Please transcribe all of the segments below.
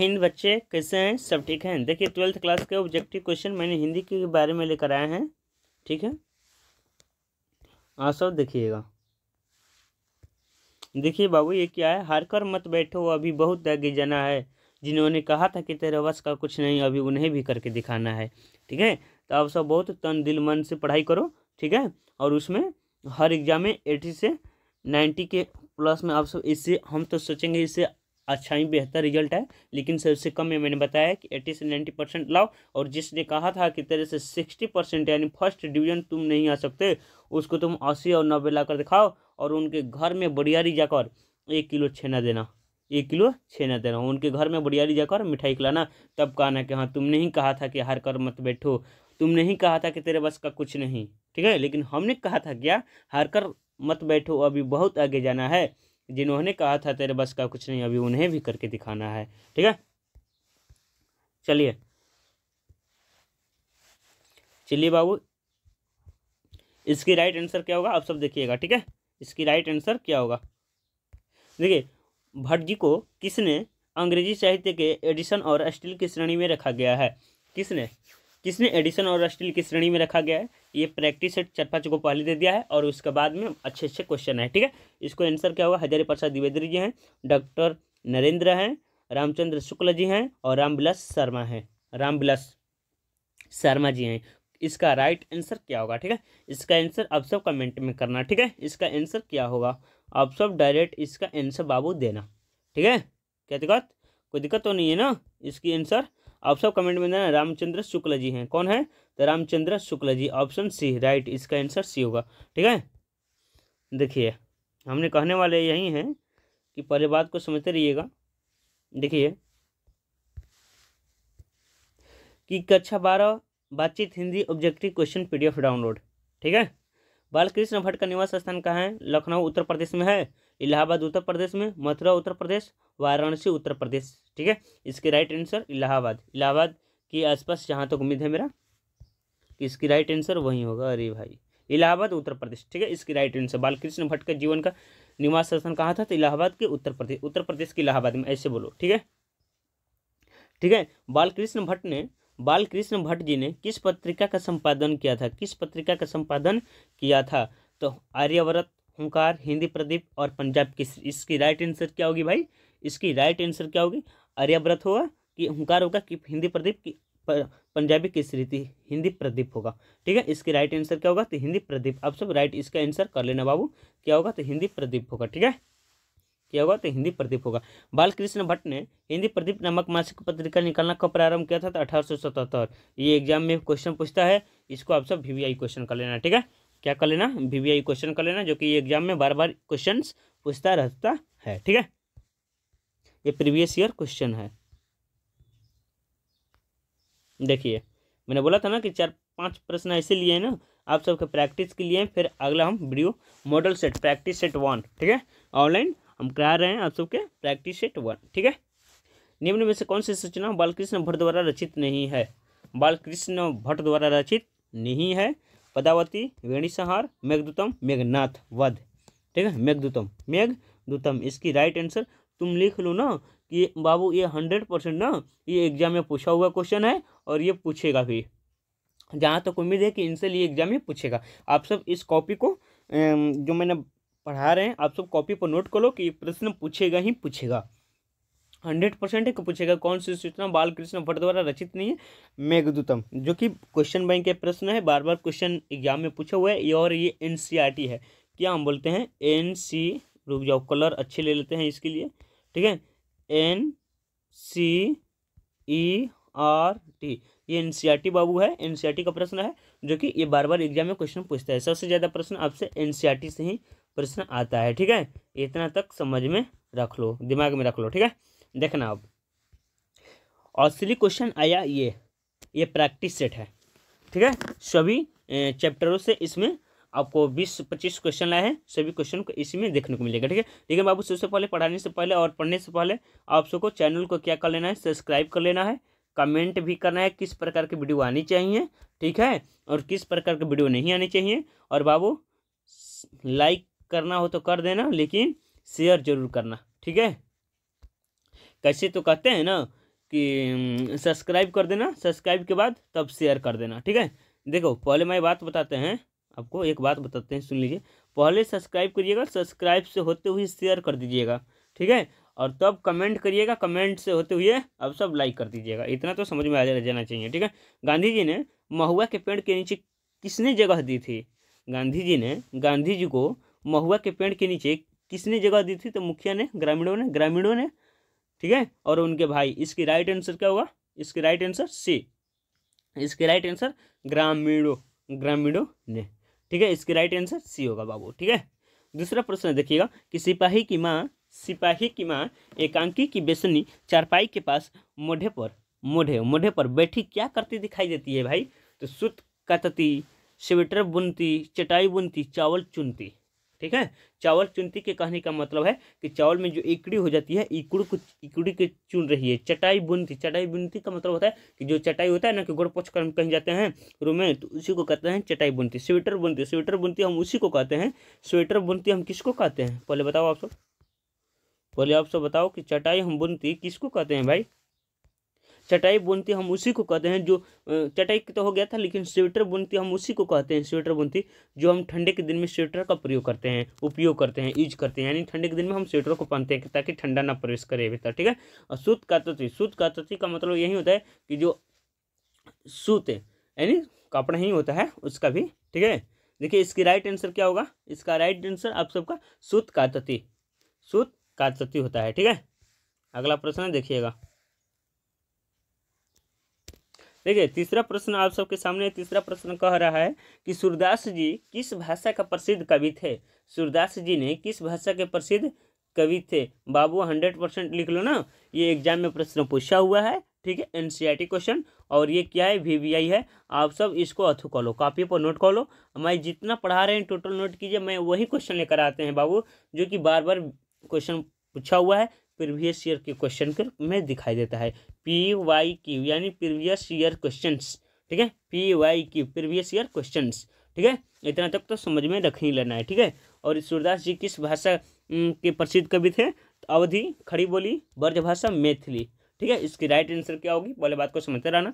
हिंद बच्चे कैसे हैं सब ठीक हैं देखिए ट्वेल्थ क्लास के ऑब्जेक्टिव क्वेश्चन मैंने हिंदी के बारे में लेकर आए हैं ठीक है सब देखिएगा देखिए बाबू ये क्या है हारकर मत बैठो अभी बहुत आगे जाना है जिन्होंने कहा था कि तेरे वश का कुछ नहीं अभी उन्हें भी करके दिखाना है ठीक है तो आप सब बहुत तन दिल मन से पढ़ाई करो ठीक है और उसमें हर एग्जाम में एटी से नाइन्टी के प्लस में आप सब इससे हम तो सोचेंगे इससे अच्छा ही बेहतर रिजल्ट है लेकिन सबसे कम में मैंने बताया कि एट्टी से नाइन्टी परसेंट लाओ और जिसने कहा था कि तेरे से सिक्सटी परसेंट यानी फर्स्ट डिवीजन तुम नहीं आ सकते उसको तुम अस्सी और नब्बे ला कर दिखाओ और उनके घर में बढ़ियारी जाकर एक किलो छेना देना एक किलो छेना देना उनके घर में बढ़ियारी जाकर मिठाई खिलाना तब कहना कि हाँ तुमने ही कहा था कि हार कर मत बैठो तुमने ही कहा था कि तेरे बस का कुछ नहीं ठीक है लेकिन हमने कहा था क्या हार कर मत बैठो अभी बहुत आगे जाना है जिन्होंने कहा था तेरे बस का कुछ नहीं अभी उन्हें भी करके दिखाना है ठीक है चलिए चलिए बाबू इसकी राइट आंसर क्या होगा आप सब देखिएगा ठीक है इसकी राइट आंसर क्या होगा देखिए भट्ट जी को किसने अंग्रेजी साहित्य के एडिशन और स्टील की श्रेणी में रखा गया है किसने किसने एडिशन और स्टील की श्रेणी में रखा गया है ये प्रैक्टिस सेट चार पाँच को पहले दे दिया है और उसके बाद में अच्छे अच्छे क्वेश्चन है ठीक है इसको आंसर क्या होगा हजारी प्रसाद द्विवेदी जी हैं डॉक्टर नरेंद्र हैं रामचंद्र शुक्ल जी हैं और रामविलास शर्मा हैं रामविलास शर्मा जी हैं इसका राइट आंसर क्या होगा ठीक है इसका आंसर आप सब कमेंट में करना ठीक है इसका आंसर क्या होगा आप सब डायरेक्ट इसका आंसर बाबू देना ठीक है क्या दिक्कत कोई दिक्कत तो नहीं है ना इसकी आंसर आप सब कमेंट में देना रामचंद्र शुक्ल जी हैं कौन है तो Ramchandra Shukla ji option C right इसका आंसर सी होगा ठीक है देखिए हमने कहने वाले यही हैं कि पहले बात को समझते रहिएगा देखिए कि कक्षा बारह बातचीत Hindi objective question PDF download ठीक है बालकृष्ण भट्ट का निवास स्थान कहाँ है लखनऊ उत्तर प्रदेश में है इलाहाबाद उत्तर प्रदेश में मथुरा उत्तर प्रदेश वाराणसी उत्तर प्रदेश ठीक है इसके राइट आंसर इलाहाबाद इलाहाबाद के आसपास जहाँ तक उम्मीद है मेरा इसकी राइट आंसर वही होगा अरे भाई इलाहाबाद उत्तर प्रदेश ठीक है इसकी राइट आंसर बालकृष्ण भट्ट का जीवन का निवास स्थान कहाँ था तो इलाहाबाद के उत्तर प्रदेश उत्तर प्रदेश के इलाहाबाद में ऐसे बोलो ठीक है ठीक है बालकृष्ण भट्ट ने बालकृष्ण भट्ट जी ने किस पत्रिका का संपादन किया था किस पत्रिका का संपादन किया था तो आर्यव्रत हुंकार हिंदी प्रदीप और पंजाब की इसकी राइट आंसर क्या होगी भाई इसकी राइट आंसर क्या होगी आर्यव्रत होगा कि हुंकार होगा कि हिंदी प्रदीप की पंजाबी किस रीति हिंदी प्रदीप होगा ठीक है इसके राइट आंसर क्या होगा तो हिंदी प्रदीप आप सब राइट इसका आंसर कर लेना बाबू क्या होगा तो हिंदी प्रदीप होगा ठीक है क्या होगा तो हिंदी प्रदीप होगा बालकृष्ण भट्ट ने हिंदी प्रदीप नामक मासिक पत्रिका निकालना कब प्रारंभ किया था तो अठारह ये एग्जाम में क्वेश्चन पूछता है इसको आप सब वी क्वेश्चन कर लेना ठीक है क्या कर लेना वी क्वेश्चन कर लेना जो कि एग्जाम में बार बार क्वेश्चन पूछता रहता है ठीक है ये प्रीवियस ईयर क्वेश्चन है देखिए मैंने बोला था ना कि चार पांच प्रश्न ऐसे लिए हैं ना आप सबके प्रैक्टिस के लिए फिर अगला हम video model set practice set one ठीक है ऑनलाइन हम करा रहे हैं आप सबके प्रैक्टिस सेट वन ठीक है निम्न में से कौन सी सूचना बालकृष्ण भट्ट द्वारा रचित नहीं है बालकृष्ण भट्ट द्वारा रचित नहीं है पदावती वेणिसंहार मेघदूतम मेघनाथ वध ठीक है मेघदूतम मेघदूतम इसकी राइट आंसर तुम लिख लो ना कि बाबू ये हंड्रेड परसेंट ना ये एग्जाम में पूछा हुआ क्वेश्चन है और ये पूछेगा भी जहाँ तक तो उम्मीद है कि इनसे लिए एग्जाम में पूछेगा आप सब इस कॉपी को जो मैंने पढ़ा रहे हैं आप सब कॉपी पर नोट करो कि प्रश्न पूछेगा ही पूछेगा हंड्रेड परसेंट है पूछेगा कौन सी सूचना बालकृष्ण भट्ट द्वारा रचित नहीं है मेघदूतम जो कि क्वेश्चन बैंक के प्रश्न है बार बार क्वेश्चन एग्जाम में पूछा हुआ है और ये एन e है क्या हम बोलते हैं एन सी रुक जाओ कलर अच्छे ले लेते हैं इसके लिए ठीक है N C E R T ये एन सी आर टी बाबू है एन सी आर टी का प्रश्न है जो कि ये बार बार एग्जाम में क्वेश्चन पूछता है सबसे ज़्यादा प्रश्न आपसे टी e से ही प्रश्न आता है ठीक है इतना तक समझ में रख लो दिमाग में रख लो ठीक है देखना अब ऑसली क्वेश्चन आया ये ये प्रैक्टिस सेट है ठीक है सभी चैप्टरों से इसमें आपको बीस पच्चीस क्वेश्चन आए हैं सभी क्वेश्चन को इसी में देखने को मिलेगा ठीक है लेकिन बाबू सबसे पहले पढ़ाने से पहले और पढ़ने से पहले आप सबको चैनल को क्या कर लेना है सब्सक्राइब कर लेना है कमेंट भी करना है किस प्रकार की वीडियो आनी चाहिए ठीक है और किस प्रकार की वीडियो नहीं आनी चाहिए और बाबू लाइक करना हो तो कर देना लेकिन शेयर जरूर करना ठीक है कैसे तो कहते हैं ना कि सब्सक्राइब हम्म, कर देना सब्सक्राइब के बाद तब शेयर कर देना ठीक है देखो पहले मैं बात बताते हैं आपको एक बात बताते हैं सुन लीजिए पहले सब्सक्राइब करिएगा सब्सक्राइब से होते हुए शेयर कर दीजिएगा ठीक है और तब कमेंट करिएगा कमेंट से होते हुए अब सब लाइक कर दीजिएगा इतना तो समझ में आ जाना चाहिए ठीक है गांधी जी ने महुआ के पेड़ के नीचे किसने जगह दी थी गांधी जी ने गांधी जी को महुआ के पेड़ के नीचे किसने जगह दी थी तो मुखिया ने ग्रामीणों ने ग्रामीणों ने ठीक है और उनके भाई इसकी राइट आंसर क्या होगा इसकी राइट आंसर सी इसके राइट आंसर ग्रामीणों ग्रामीणों ने ठीक है इसके राइट आंसर सी होगा बाबू ठीक है दूसरा प्रश्न देखिएगा कि सिपाही की माँ सिपाही की माँ एकांकी की बेसनी चारपाई के पास मोढ़े पर मोढ़े मोढ़े पर बैठी क्या करती दिखाई देती है भाई तो सुत कतती स्वेटर बुनती चटाई बुनती चावल चुनती ठीक है चावल चुनती के कहने का मतलब है कि चावल में जो इकड़ी हो जाती है इकड़ को इकड़ी के चुन रही है चटाई बुनती चटाई बुनती का मतलब होता है कि जो चटाई होता है ना कि गोड़ पोछ कर हम कहीं जाते हैं रूम में तो उसी को कहते हैं चटाई बुनती स्वेटर बुनती स्वेटर बुनती हम उसी को कहते हैं स्वेटर बुनती हम किसको कहते हैं पहले बताओ आप सब पहले आप सब बताओ कि चटाई हम बुनती किसको कहते हैं भाई चटाई बुनती हम उसी को कहते हैं जो चटाई तो हो गया था लेकिन स्वेटर बुनती हम उसी को कहते हैं स्वेटर बुनती जो हम ठंडे के दिन में स्वेटर का प्रयोग करते हैं उपयोग करते हैं यूज करते हैं यानी ठंडे के दिन में हम स्वेटर को पहनते हैं ताकि ठंडा ना प्रवेश करे भीतर ठीक है और सूत कातोती सूत कातोती का मतलब यही होता है कि जो सूत यानी कपड़ा ही होता है उसका भी ठीक है देखिए इसकी राइट आंसर क्या होगा इसका राइट आंसर आप सबका सूत कातती सूत कातती होता है ठीक है अगला प्रश्न देखिएगा देखिए तीसरा प्रश्न आप सबके सामने तीसरा प्रश्न कह रहा है कि सूरदास जी किस भाषा का प्रसिद्ध कवि थे सूरदास जी ने किस भाषा के प्रसिद्ध कवि थे बाबू हंड्रेड परसेंट लिख लो ना ये एग्जाम में प्रश्न पूछा हुआ है ठीक है एन क्वेश्चन और ये क्या है वी है आप सब इसको अथू कर लो कॉपी पर नोट कर लो मैं जितना पढ़ा रहे हैं टोटल नोट कीजिए मैं वही क्वेश्चन लेकर आते हैं बाबू जो कि बार बार क्वेश्चन पूछा हुआ है प्रीवियस ईयर के क्वेश्चन में दिखाई देता है पी वाई क्यू यानी प्रीवियस ईयर क्वेश्चन ठीक है P Y Q previous year question ठीक है इतना तक तो समझ में रख ही लेना है ठीक है और सूरदास जी किस भाषा के प्रसिद्ध कवि थे तो अवधि खड़ी बोली ब्रजभाषा मैथिली ठीक है इसकी राइट आंसर क्या होगी पहले बात को समझते रहना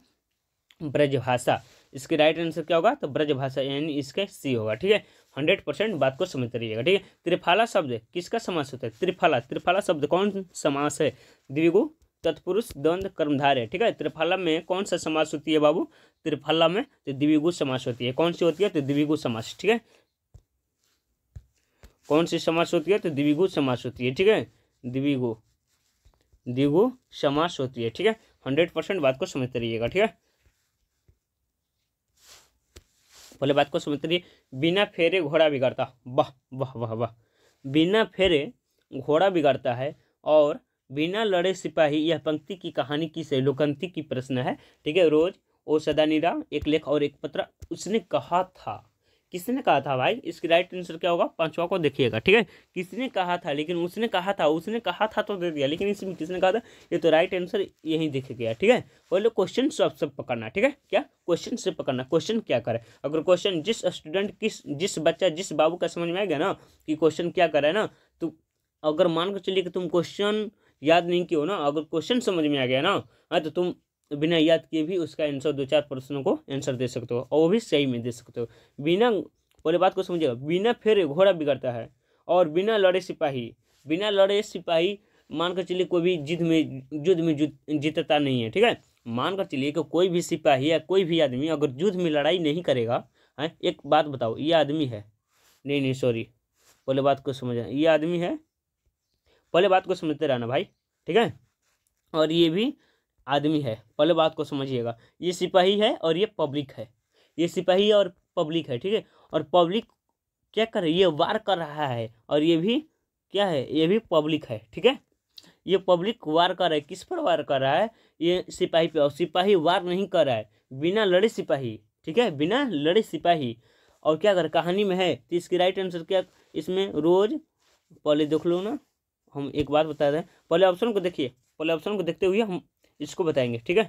ब्रजभाषा इसके राइट आंसर क्या होगा तो ब्रजभाषा यानी इसके सी होगा ठीक है हंड्रेड परसेंट बात को समझते रहिएगा ठीक है त्रिफाला शब्द किसका समास होता है त्रिफाला त्रिफाला शब्द कौन समास है द्विगु तत्पुरुष द्वंद कर्मधार है ठीक है त्रिफाला में कौन सा समास होती है बाबू त्रिफाला में तो द्विगु समास होती है कौन सी होती है तो दिविगु समास ठीक है कौन सी समास होती है तो द्विगु समास होती है ठीक है द्विगु दिगु समास होती है ठीक है हंड्रेड परसेंट बात को समझते रहिएगा ठीक है पहले बात को समझते रहिए बिना फेरे घोड़ा बिगड़ता वाह वाह वाह वाह बिना फेरे घोड़ा बिगड़ता है और बिना लड़े सिपाही यह पंक्ति की कहानी की से लोकंती की प्रश्न है ठीक है रोज ओ सदानी एक लेख और एक पत्र उसने कहा था किसने कहा था भाई इसकी राइट आंसर क्या होगा पांचवा को देखिएगा ठीक है किसने कहा था लेकिन उसने कहा था उसने कहा था तो दे दिया लेकिन इसमें किसने कहा था ये तो राइट आंसर यही दिख गया ठीक है बोले क्वेश्चन सब सब पकड़ना ठीक है क्या क्वेश्चन से पकड़ना क्वेश्चन क्या करे अगर क्वेश्चन जिस स्टूडेंट किस जिस बच्चा जिस बाबू का समझ में आएगा ना कि क्वेश्चन क्या करे ना तो अगर मान कर चलिए कि तुम क्वेश्चन याद नहीं किया हो ना अगर क्वेश्चन समझ में आ गया ना हाँ, तो तुम तो बिना याद किए भी उसका आंसर दो चार प्रश्नों को आंसर दे सकते हो और वो भी सही में दे सकते हो बिना पहले बात को समझिएगा बिना फिर घोड़ा बिगड़ता है और बिना लड़े सिपाही बिना लड़े सिपाही मान कर चलिए कोई भी जिद में युद्ध में जीतता नहीं है ठीक है मान कर चलिए कि कोई भी सिपाही या कोई भी आदमी अगर युद्ध में लड़ाई नहीं करेगा है एक बात बताओ ये आदमी है नहीं नहीं सॉरी पहले बात को समझ ये आदमी है पहले बात को समझते रहना भाई ठीक है और ये भी आदमी है पहले बात को समझिएगा ये सिपाही है और ये पब्लिक है ये सिपाही और पब्लिक है ठीक है और पब्लिक क्या कर रही है ये वार कर रहा है और ये भी क्या है ये भी पब्लिक है ठीक है ये पब्लिक वार कर रहा है किस पर वार कर रहा है ये सिपाही पे और सिपाही वार नहीं कर रहा है बिना लड़े सिपाही ठीक है बिना लड़े सिपाही और क्या कर कहानी में है तो इसकी राइट आंसर क्या इसमें रोज पहले देख लो ना हम एक बार बता दें पहले ऑप्शन को देखिए पहले ऑप्शन को देखते हुए हम इसको बताएंगे ठीक है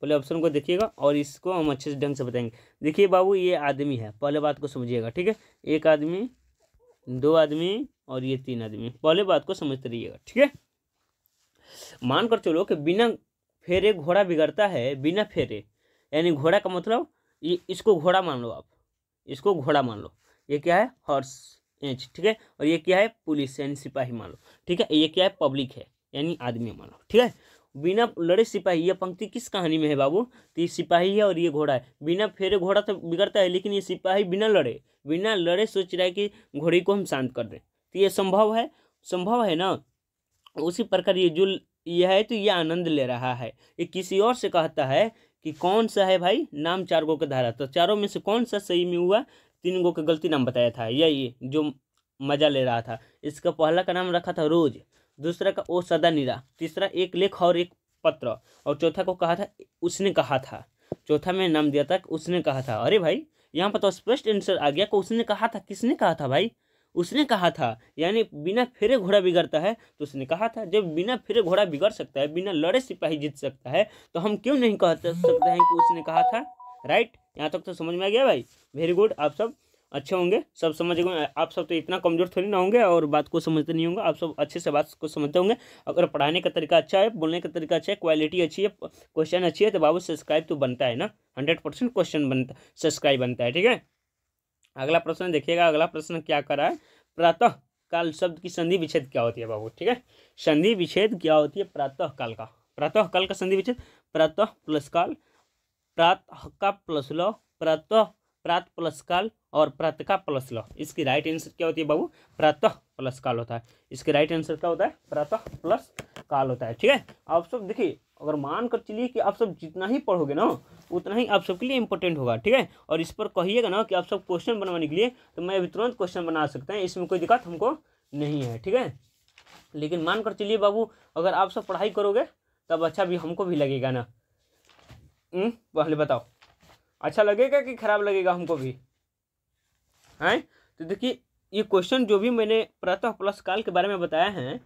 पहले ऑप्शन को देखिएगा और इसको हम अच्छे से ढंग से बताएंगे देखिए बाबू ये आदमी है पहले बात को समझिएगा ठीक है एक आदमी दो आदमी और ये तीन आदमी पहले बात को समझते रहिएगा ठीक है मानकर चलो कि बिना फेरे घोड़ा बिगड़ता है बिना फेरे यानी घोड़ा का मतलब ये इसको घोड़ा मान लो आप इसको घोड़ा मान लो ये क्या है हॉर्स एंच ठीक है और ये क्या है पुलिस यानी सिपाही मान लो ठीक है ये क्या है पब्लिक है यानी आदमी मान लो ठीक है बिना लड़े सिपाही यह पंक्ति किस कहानी में है बाबू तो ये सिपाही है और ये घोड़ा है बिना फेरे घोड़ा तो बिगड़ता है लेकिन ये सिपाही बिना लड़े बिना लड़े सोच रहा है कि घोड़े को हम शांत कर दें तो ये संभव है संभव है ना उसी प्रकार ये जो यह है तो ये आनंद ले रहा है ये किसी और से कहता है कि कौन सा है भाई नाम चार गो का धारा तो चारों में से कौन सा सही में हुआ तीन गो का गलती नाम बताया था यही जो मज़ा ले रहा था इसका पहला का नाम रखा था रोज़ दूसरा का ओ सदा निरा तीसरा एक लेख और एक पत्र और चौथा को कहा था उसने कहा था चौथा में नाम दिया था उसने कहा था अरे भाई यहाँ पर तो स्पष्ट आंसर आ गया को उसने कहा था किसने कहा था भाई उसने कहा था यानी बिना फिरे घोड़ा बिगड़ता है तो उसने कहा था जब बिना फिरे घोड़ा बिगड़ सकता है बिना लड़े सिपाही जीत सकता है तो हम क्यों नहीं कह सकते हैं कि उसने कहा था राइट यहाँ तक तो समझ में आ गया भाई वेरी गुड आप सब अच्छे होंगे सब समझ गए आप सब तो इतना कमज़ोर थोड़ी ना होंगे और बात को समझते नहीं होंगे आप सब अच्छे से बात को समझते होंगे अगर पढ़ाने का तरीका अच्छा है बोलने का तरीका अच्छा है क्वालिटी अच्छी है क्वेश्चन अच्छी है तो बाबू सब्सक्राइब तो बनता है ना हंड्रेड परसेंट क्वेश्चन बनता सब्सक्राइब बनता है ठीक है अगला प्रश्न देखिएगा अगला प्रश्न क्या करा है प्रातः काल शब्द की संधि विच्छेद क्या होती है बाबू ठीक है संधि विच्छेद क्या होती है प्रातः काल का प्रातः काल का संधि विच्छेद प्रातः प्लस काल प्रातः का प्लस लो प्रातः प्रात प्लस काल और प्रात का प्लस ल इसकी राइट आंसर क्या होती है बाबू प्रातः प्लस काल होता है इसके राइट आंसर क्या होता है प्रातः प्लस काल होता है ठीक है आप सब देखिए अगर मान कर चलिए कि आप सब जितना ही पढ़ोगे ना उतना ही आप सबके लिए इंपॉर्टेंट होगा ठीक है और इस पर कहिएगा ना कि आप सब क्वेश्चन बनवाने के लिए तो मैं अभी तुरंत क्वेश्चन बना सकते हैं इसमें कोई दिक्कत हमको नहीं है ठीक है लेकिन मान कर चलिए बाबू अगर आप सब पढ़ाई करोगे तब अच्छा भी हमको भी लगेगा ना पहले बताओ अच्छा लगेगा कि खराब लगेगा हमको भी हैं तो देखिए ये क्वेश्चन जो भी मैंने प्रातः प्लस काल के बारे में बताया है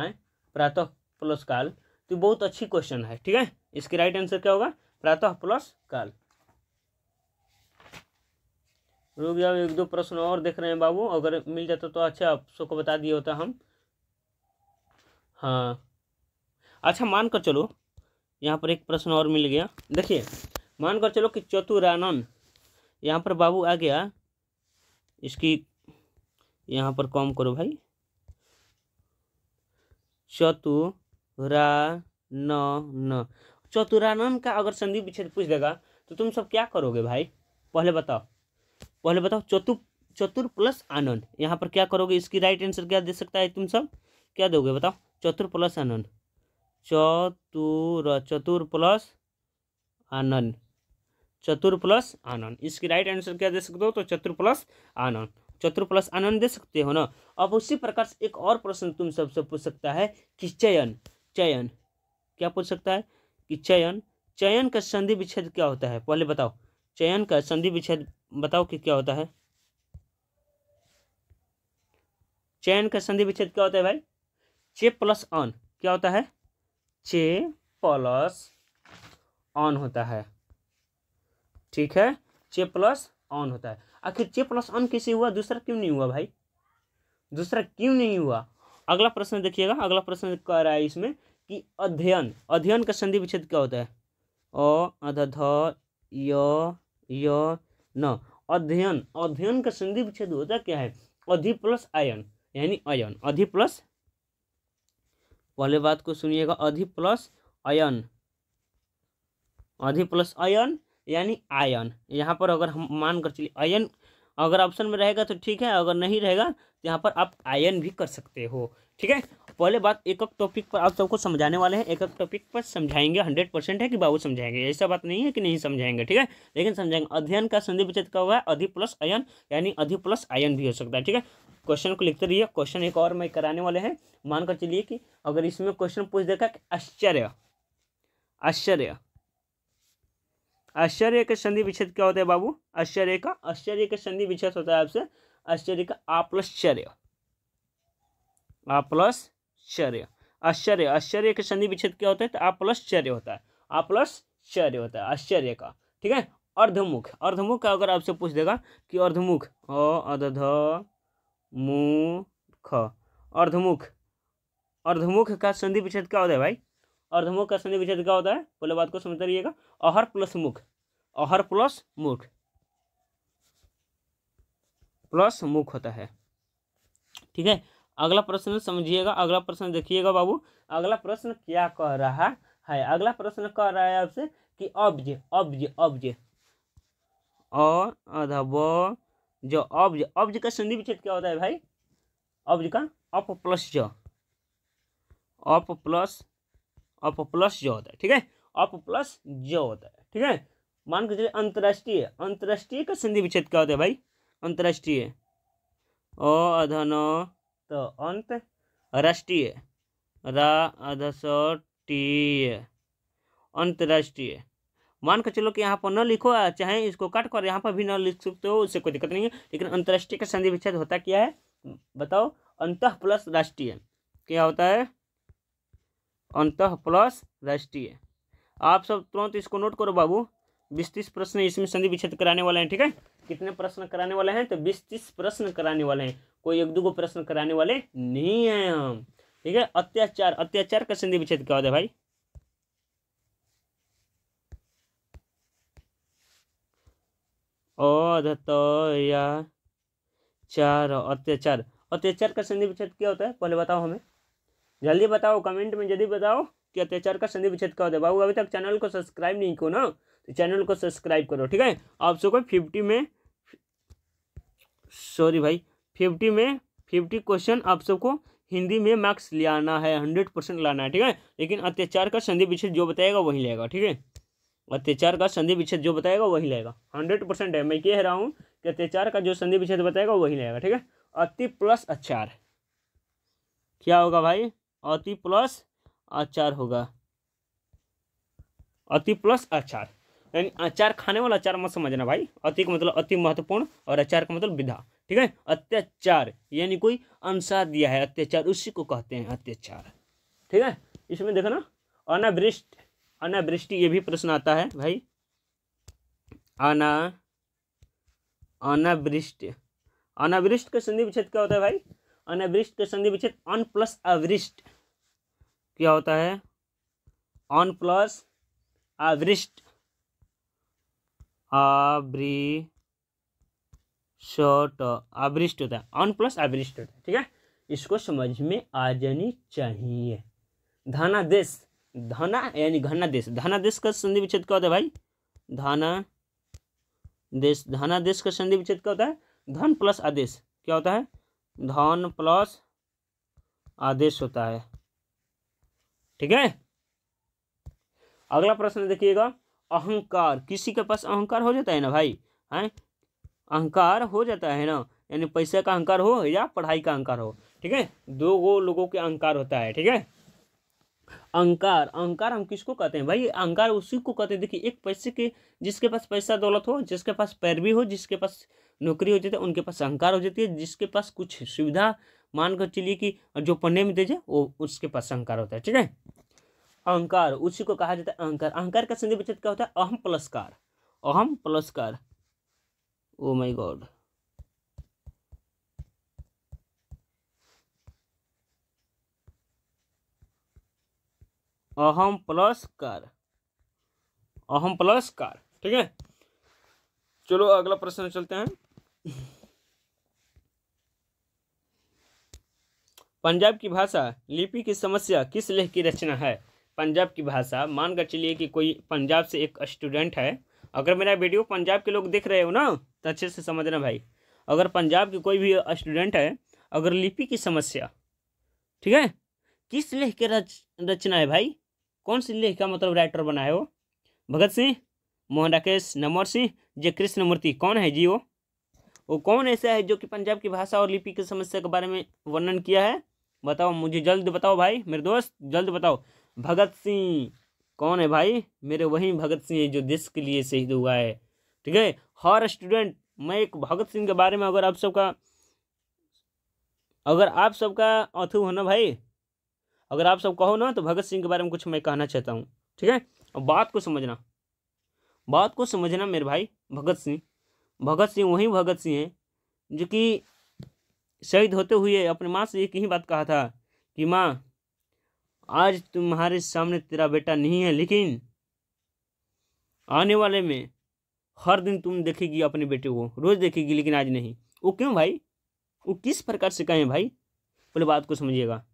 आए प्रातः प्लस काल तो बहुत अच्छी क्वेश्चन है ठीक है इसके राइट आंसर क्या होगा प्रातः प्लस काल रुक जाओ एक दो प्रश्न और देख रहे हैं बाबू अगर मिल जाता तो अच्छा आप सबको बता दिए होता हम हाँ अच्छा मान कर चलो यहाँ पर एक प्रश्न और मिल गया देखिए मानकर चलो कि चतुरानन यहाँ पर बाबू आ गया इसकी यहाँ पर कम करो भाई चतुरा न न चतुरानन का अगर संधि विच्छेद पूछ देगा तो तुम सब क्या करोगे भाई पहले बताओ पहले बताओ चतु चतुर प्लस आनंद यहाँ पर क्या करोगे इसकी राइट आंसर क्या दे सकता है तुम सब क्या दोगे बताओ चतुर प्लस आनंद चतुर चतुर प्लस आनंद चतुर प्लस आनंद इसकी राइट आंसर क्या दे सकते हो तो चतुर प्लस आनंद चतुर प्लस आनंद दे सकते हो ना अब उसी प्रकार से एक और प्रश्न तुम सबसे पूछ सकता है कि चयन चयन क्या पूछ सकता है कि चयन चयन का संधि विच्छेद क्या होता है पहले बताओ चयन का संधि विच्छेद बताओ कि क्या होता है चयन का संधि विच्छेद क्या होता है भाई चे प्लस ऑन क्या होता है चे प्लस ऑन होता है ठीक है चे प्लस ऑन होता है आखिर चे प्लस ऑन कैसे हुआ दूसरा क्यों नहीं हुआ भाई दूसरा क्यों नहीं हुआ अगला प्रश्न देखिएगा अगला प्रश्न कह रहा है इसमें कि अध्ययन अध्ययन का संधि विच्छेद क्या होता है अ अध य य न अध्ययन अध्ययन का संधि विच्छेद होता क्या है अधि प्लस आयन यानी अयन अधि प्लस पहले बात को सुनिएगा अधि प्लस अयन अधि प्लस अयन यानी आयन यहाँ पर अगर हम मान कर चलिए आयन अगर ऑप्शन में रहेगा तो ठीक है अगर नहीं रहेगा तो यहाँ पर आप आयन भी कर सकते हो ठीक है पहले बात एक एक टॉपिक पर आप सबको समझाने वाले हैं एक एक टॉपिक पर समझाएंगे हंड्रेड परसेंट है कि बाबू समझाएंगे ऐसा बात नहीं है कि नहीं समझाएंगे ठीक है लेकिन समझाएंगे अध्ययन का संधि विचेद का हुआ है अधि प्लस आयन यानी अधि प्लस आयन भी हो सकता है ठीक है क्वेश्चन को लिखते रहिए क्वेश्चन एक और मैं कराने वाले हैं मानकर चलिए कि अगर इसमें क्वेश्चन पूछ देगा कि आश्चर्य आश्चर्य आश्चर्य का संधि विच्छेद क्या होता है बाबू आश्चर्य का आश्चर्य का संधि विच्छेद होता है आपसे आश्चर्य का आपलश्चर्य आपलश्चर्य आश्चर्य आश्चर्य का संधि विच्छेद क्या होता है तो आपलश्चर्य होता है आपलश्चर्य होता है आश्चर्य का ठीक है अर्धमुख अर्धमुख का अगर आपसे पूछ देगा कि अर्धमुख अध मुख अर्धमुख अर्धमुख का संधि विच्छेद क्या होता है भाई अर्धमुख का संधि विच्छेद क्या होता है पहले बात को समझते रहिएगा अहर प्लस मुख अहर प्लस मुख प्लस मुख होता है ठीक है अगला प्रश्न समझिएगा अगला प्रश्न देखिएगा बाबू अगला प्रश्न क्या कह रहा है अगला प्रश्न कह रहा है आपसे कि अब्ज अब्ज अब्ज जो अब्ज अब्ज का संधि विच्छेद क्या होता है भाई अब्ज का अप प्लस ज अप प्लस अप प्लस जो होता है ठीक है अप प्लस जो होता है ठीक है मान के चलिए अंतर्राष्ट्रीय अंतर्राष्ट्रीय का संधि विच्छेद क्या होता है भाई अंतर्राष्ट्रीय अ अधन तो अंत राष्ट्रीय रा अंतर्राष्ट्रीय मान कर चलो कि यहाँ पर न लिखो चाहे इसको काट कर यहाँ पर भी न लिख सकते हो उससे कोई दिक्कत नहीं है लेकिन अंतर्राष्ट्रीय का संधि विच्छेद होता क्या है बताओ अंत प्लस राष्ट्रीय क्या होता है अंत प्लस राष्ट्रीय आप सब तुरंत इसको नोट करो बाबू बीस तीस प्रश्न इसमें संधि विच्छेद कराने वाले हैं ठीक है कितने प्रश्न कराने वाले हैं तो बीस तीस प्रश्न कराने वाले हैं कोई एक दो को प्रश्न कराने वाले नहीं है हम ठीक है अत्याचार अत्याचार का संधि विच्छेद क्या होता है भाई अत्याचार अत्याचार का संधि विच्छेद क्या होता है पहले बताओ हमें जल्दी बताओ कमेंट में जल्दी बताओ कि अत्याचार का संधि विच्छेद क्या होता है बाबू अभी तक चैनल को सब्सक्राइब नहीं को ना तो चैनल को सब्सक्राइब करो ठीक है आप सबको फिफ्टी में सॉरी भाई फिफ्टी में फिफ्टी क्वेश्चन आप सबको हिंदी में मार्क्स ले आना है हंड्रेड परसेंट लाना है ठीक है लेकिन अत्याचार का संधि विच्छेद जो बताएगा वही लेगा ठीक है अत्याचार का संधि विच्छेद जो बताएगा वही लेगा हंड्रेड परसेंट है मैं कह रहा हूँ कि अत्याचार का जो संधि विच्छेद बताएगा वही लेगा ठीक है अति प्लस अचार क्या होगा भाई अति प्लस अचार होगा अति प्लस अचार यानी अचार खाने वाला अचार मत समझना भाई अति का मतलब अति महत्वपूर्ण और अचार का मतलब विधा ठीक है अत्याचार यानी कोई अनुसार दिया है अत्याचार उसी को कहते हैं अत्याचार ठीक है इसमें देखो ना अनावृष्ट अनावृष्टि ये भी प्रश्न आता है भाई अना अनावृष्ट अनावृष्ट का संधि विच्छेद क्या होता है भाई अनावृष्ट का संधि विच्छेद अन प्लस अवृष्ट क्या होता है ऑन प्लस आवृष्ट आवरी शॉर्ट आवृष्ट होता है ऑन प्लस आवृष्ट होता है ठीक है इसको समझ में आ जानी चाहिए धनादेश धना यानी घनादेश धनादेश का संधि विच्छेद क्या होता है भाई धना देश धनादेश का संधि विच्छेद क्या होता है धन प्लस आदेश क्या होता है धन प्लस आदेश होता है ठीक है अगला प्रश्न देखिएगा अहंकार किसी के पास अहंकार हो जाता है ना भाई है अहंकार हो जाता है ना यानी पैसे का अहंकार हो या पढ़ाई का अहंकार हो ठीक है दो गो लोगों के अहंकार होता है ठीक है अहंकार अहंकार हम किसको कहते हैं भाई अहंकार उसी को कहते हैं देखिए एक पैसे के जिसके पास पैसा दौलत हो जिसके पास पैरवी हो जिसके पास नौकरी हो जाती है उनके पास अहंकार हो जाती है जिसके पास कुछ सुविधा मान कर चलिए कि जो पढ़ने में तेज है वो उसके पास अहंकार होता है ठीक है अहंकार उसी को कहा जाता है अहंकार अहंकार का संधि विच्छेद क्या होता है अहम प्लस कार अहम प्लस कार ओ माई गॉड अहम प्लस कार अहम प्लस कार ठीक है चलो अगला प्रश्न चलते हैं पंजाब की भाषा लिपि की समस्या किस लेख की रचना है पंजाब की भाषा मानकर चलिए कि कोई पंजाब से एक स्टूडेंट है अगर मेरा वीडियो पंजाब के लोग देख रहे हो ना तो अच्छे से समझना भाई अगर पंजाब की कोई भी स्टूडेंट है अगर लिपि की समस्या ठीक है किस लेख के रच रचना है भाई कौन सी लेख का मतलब राइटर बना है वो भगत सिंह मोहन राकेश नमर सिंह जय कृष्णमूर्ति कौन है जी वो वो कौन ऐसा है जो कि पंजाब की भाषा और लिपि की समस्या के बारे में वर्णन किया है बताओ मुझे जल्द बताओ भाई मेरे दोस्त जल्द बताओ भगत सिंह कौन है भाई मेरे वही भगत सिंह है जो देश के लिए शहीद हुआ है ठीक है हर स्टूडेंट मैं एक भगत सिंह के बारे में अगर आप सबका अगर आप सबका अथु हो ना भाई अगर आप सब कहो ना तो भगत सिंह के बारे में कुछ मैं कहना चाहता हूँ ठीक है और बात को समझना बात को समझना मेरे भाई भगत सिंह भगत सिंह वही भगत सिंह हैं जो कि शहीद होते हुए अपने माँ से एक ही बात कहा था कि माँ आज तुम्हारे सामने तेरा बेटा नहीं है लेकिन आने वाले में हर दिन तुम देखेगी अपने बेटे को रोज़ देखेगी लेकिन आज नहीं वो क्यों भाई वो किस प्रकार से कहें भाई बोले बात को समझिएगा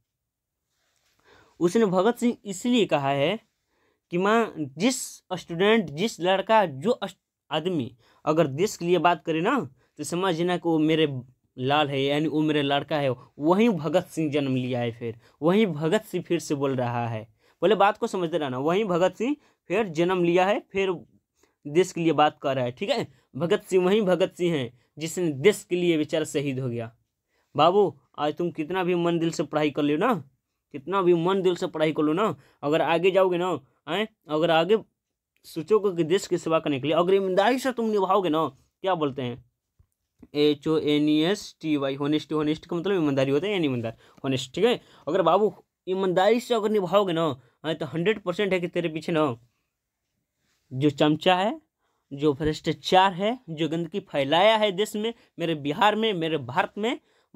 उसने भगत सिंह इसलिए कहा है कि माँ जिस स्टूडेंट जिस लड़का जो आदमी अगर देश के लिए बात करे ना तो समझना कि वो मेरे लाल है यानी वो मेरा लड़का है वहीं भगत सिंह जन्म लिया है फिर वहीं भगत सिंह फिर से बोल रहा है बोले बात को समझते रहना वहीं भगत सिंह फिर जन्म लिया है फिर देश के लिए बात कर रहा है ठीक है भगत सिंह वहीं भगत सिंह हैं जिसने देश के लिए बेचारा शहीद हो गया बाबू आज तुम कितना भी मन दिल से पढ़ाई कर लो ना कितना भी मन दिल से पढ़ाई कर लो ना अगर आगे जाओगे ना आए अगर आगे सोचोगे कि देश की सेवा करने के लिए अगर ईमानदारी से तुम निभाओगे ना क्या बोलते हैं H O N E S T Y honest honest का मतलब ईमानदारी होता है यानी ईमानदार होनेस्ट ठीक है अगर बाबू ईमानदारी से अगर निभाओगे ना हाँ तो हंड्रेड परसेंट है कि तेरे पीछे ना जो चमचा है जो भ्रष्टाचार है जो गंदगी फैलाया है देश में मेरे बिहार में मेरे भारत में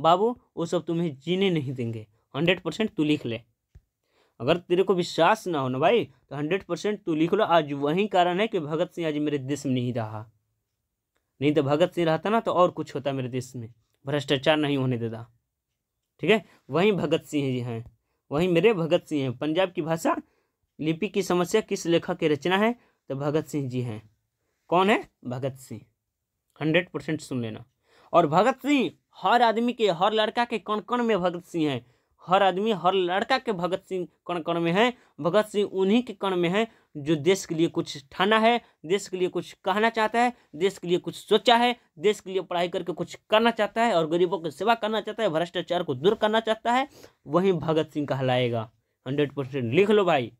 बाबू वो सब तुम्हें जीने नहीं देंगे हंड्रेड परसेंट तू लिख ले अगर तेरे को विश्वास ना हो ना भाई तो हंड्रेड परसेंट तू लिख लो आज वही कारण है कि भगत सिंह आज मेरे देश में नहीं रहा नहीं तो भगत सिंह रहता ना तो और कुछ होता मेरे देश में भ्रष्टाचार नहीं होने देता ठीक है वहीं भगत सिंह जी हैं वहीं मेरे भगत सिंह हैं पंजाब की भाषा लिपि की समस्या किस लेखक की रचना है तो भगत सिंह जी हैं कौन है भगत सिंह हंड्रेड परसेंट सुन लेना और भगत सिंह हर आदमी के हर लड़का के कण कण में भगत सिंह हैं हर आदमी हर लड़का के भगत सिंह कण कण में हैं भगत सिंह उन्हीं के कण में हैं जो देश के लिए कुछ ठाना है देश के लिए कुछ कहना चाहता है देश के लिए कुछ सोचा है देश के लिए पढ़ाई करके कुछ करना चाहता है और गरीबों की सेवा करना चाहता है भ्रष्टाचार को दूर करना चाहता है वही भगत सिंह कहलाएगा हंड्रेड परसेंट लिख लो भाई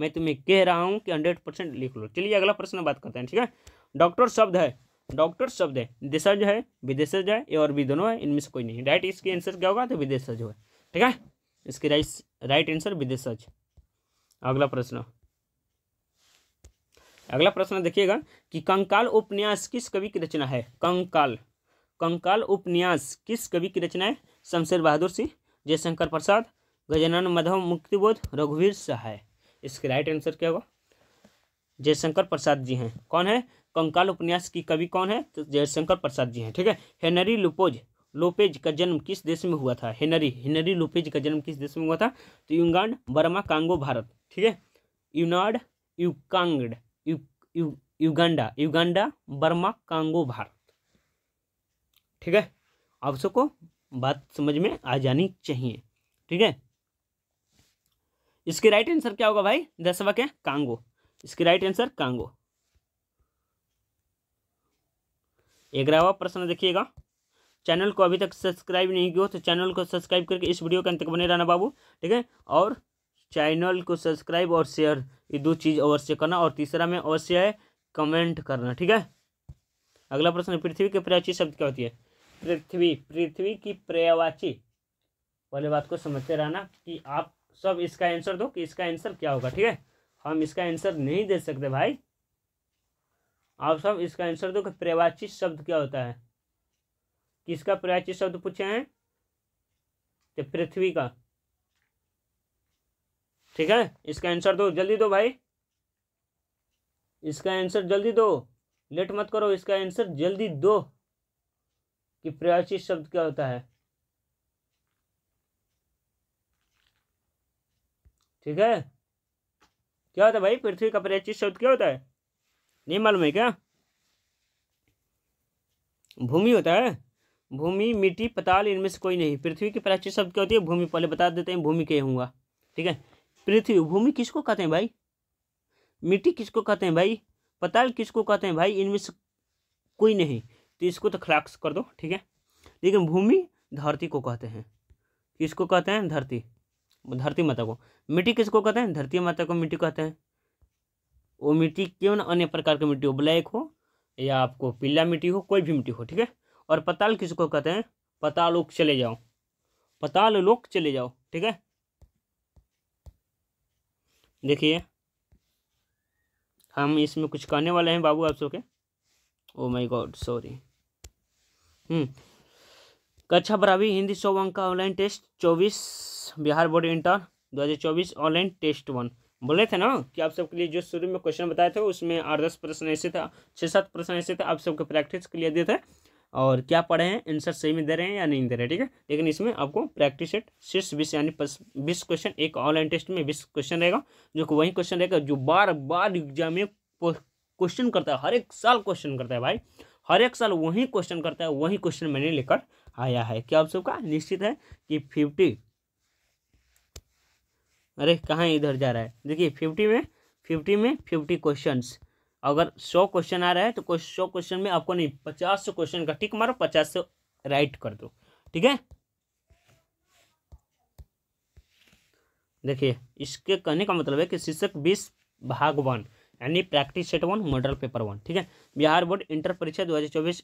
मैं तुम्हें कह रहा हूँ कि हंड्रेड परसेंट लिख लो चलिए अगला प्रश्न बात करते हैं ठीक है डॉक्टर शब्द है डॉक्टर शब्द है देशज है विदेशज है और भी दोनों है इनमें से कोई नहीं राइट इसके आंसर क्या होगा तो विदेशज है ठीक है इसके राइट राइट आंसर विदेशज अगला प्रश्न अगला प्रश्न देखिएगा कि कंकाल उपन्यास किस कवि की रचना है कंकाल कंकाल उपन्यास किस कवि की रचना है शमशेर बहादुर सिंह जयशंकर प्रसाद गजानन मधव मुक्तिबोध रघुवीर शाह है इसके राइट आंसर क्या होगा जयशंकर प्रसाद जी हैं कौन है कंकाल उपन्यास की कवि कौन है तो जयशंकर प्रसाद जी हैं ठीक है हेनरी लुपोज लोपेज का जन्म किस देश में हुआ था हेनरी हेनरी लोपेज का जन्म किस देश में हुआ था तो युगांड बर्मा कांगो भारत ठीक है यूनाड यूकांगड यु, Uganda Uganda Burma Congo Bharat ठीक है आप सबको बात समझ में आ जानी चाहिए ठीक है इसके राइट आंसर क्या होगा भाई दस वक है कांगो इसके राइट आंसर कांगो ग्यारहवा प्रश्न देखिएगा चैनल को अभी तक सब्सक्राइब नहीं किया तो चैनल को सब्सक्राइब करके इस वीडियो के अंत तक बने रहना बाबू ठीक है और चैनल को सब्सक्राइब और शेयर ये दो चीज़ अवश्य करना और तीसरा में अवश्य है कमेंट करना ठीक है अगला प्रश्न पृथ्वी के प्रयाची शब्द क्या होती है पृथ्वी पृथ्वी की प्रयावाची पहले बात को समझते रहना कि आप सब इसका आंसर दो कि इसका आंसर क्या होगा ठीक है हम इसका आंसर नहीं दे सकते भाई आप सब इसका आंसर दो कि प्रयावाची शब्द क्या होता है किसका प्रयाची शब्द पूछे हैं तो पृथ्वी का ठीक है इसका आंसर दो जल्दी दो भाई इसका आंसर जल्दी दो लेट मत करो इसका आंसर जल्दी दो कि प्रयासी शब्द क्या होता है ठीक है क्या होता है भाई पृथ्वी का प्रयाचित शब्द क्या होता है नहीं मालूम है क्या भूमि होता है भूमि मिट्टी पताल इनमें से कोई नहीं पृथ्वी की प्राचीन शब्द क्या होती है भूमि पहले बता देते हैं भूमि के होगा ठीक है पृथ्वी भूमि किसको कहते हैं भाई मिट्टी किसको कहते हैं भाई पताल किसको कहते हैं भाई इनमें से कोई नहीं तो इसको तो खलाक्स कर दो ठीक है लेकिन भूमि धरती को कहते हैं किसको कहते हैं धरती धरती माता को मिट्टी किसको कहते हैं धरती माता को मिट्टी कहते हैं वो मिट्टी क्यों ना अन्य प्रकार की मिट्टी हो ब्लैक हो या आपको पीला मिट्टी हो कोई भी मिट्टी हो ठीक है और पताल किसको कहते हैं पताल लोग चले जाओ पताल लोग चले जाओ ठीक है देखिए हम इसमें कुछ कहने वाले हैं बाबू आप सबके ओ माय गॉड सॉरी कक्षा बराबी हिंदी सौ अंक का ऑनलाइन टेस्ट चौबीस बिहार बोर्ड इंटर दो हज़ार चौबीस ऑनलाइन टेस्ट वन बोले थे ना कि आप सबके लिए जो शुरू में क्वेश्चन बताए थे उसमें आठ दस प्रश्न ऐसे थे छः सात प्रश्न ऐसे थे आप सबके प्रैक्टिस के लिए दिए थे और क्या पढ़े हैं आंसर सही में दे रहे हैं या नहीं दे रहे ठीक है लेकिन इसमें आपको प्रैक्टिस सेट शीर्ष बीस यानी बीस क्वेश्चन एक ऑनलाइन टेस्ट में बीस क्वेश्चन रहेगा जो कि वही क्वेश्चन रहेगा जो बार बार एग्जाम में क्वेश्चन करता है हर एक साल क्वेश्चन करता है भाई हर एक साल वही क्वेश्चन करता है वही क्वेश्चन मैंने लेकर आया है क्या आप सबका निश्चित है कि फिफ्टी अरे कहाँ इधर जा रहा है देखिए फिफ्टी में फिफ्टी में फिफ्टी क्वेश्चन अगर सौ क्वेश्चन आ रहा है तो सौ क्वेश्चन में आपको नहीं पचास सौ क्वेश्चन का ठीक मारो पचास सौ राइट कर दो ठीक है देखिए इसके कहने का मतलब है कि शीर्षक बीस भाग वन यानी practice set one model paper one ठीक है बिहार बोर्ड इंटर परीक्षा दो हज़ार चौबीस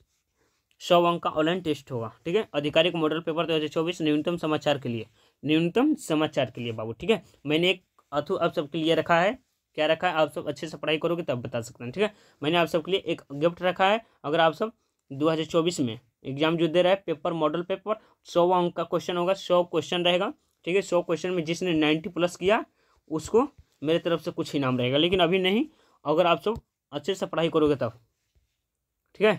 सौ अंक का ऑनलाइन टेस्ट होगा ठीक है आधिकारिक मॉडल पेपर दो हज़ार चौबीस न्यूनतम समाचार के लिए न्यूनतम समाचार के लिए बाबू ठीक है मैंने एक अथू आप सबके लिए रखा है क्या रखा है आप सब अच्छे से पढ़ाई करोगे तब बता सकते हैं ठीक है मैंने आप सबके लिए एक गिफ्ट रखा है अगर आप सब 2024 में एग्जाम जो दे रहा है पेपर मॉडल पेपर सौ अंक का क्वेश्चन होगा सौ क्वेश्चन रहेगा ठीक है सौ क्वेश्चन में जिसने नाइन्टी प्लस किया उसको मेरे तरफ से कुछ इनाम रहेगा लेकिन अभी नहीं अगर आप सब अच्छे से पढ़ाई करोगे तब ठीक है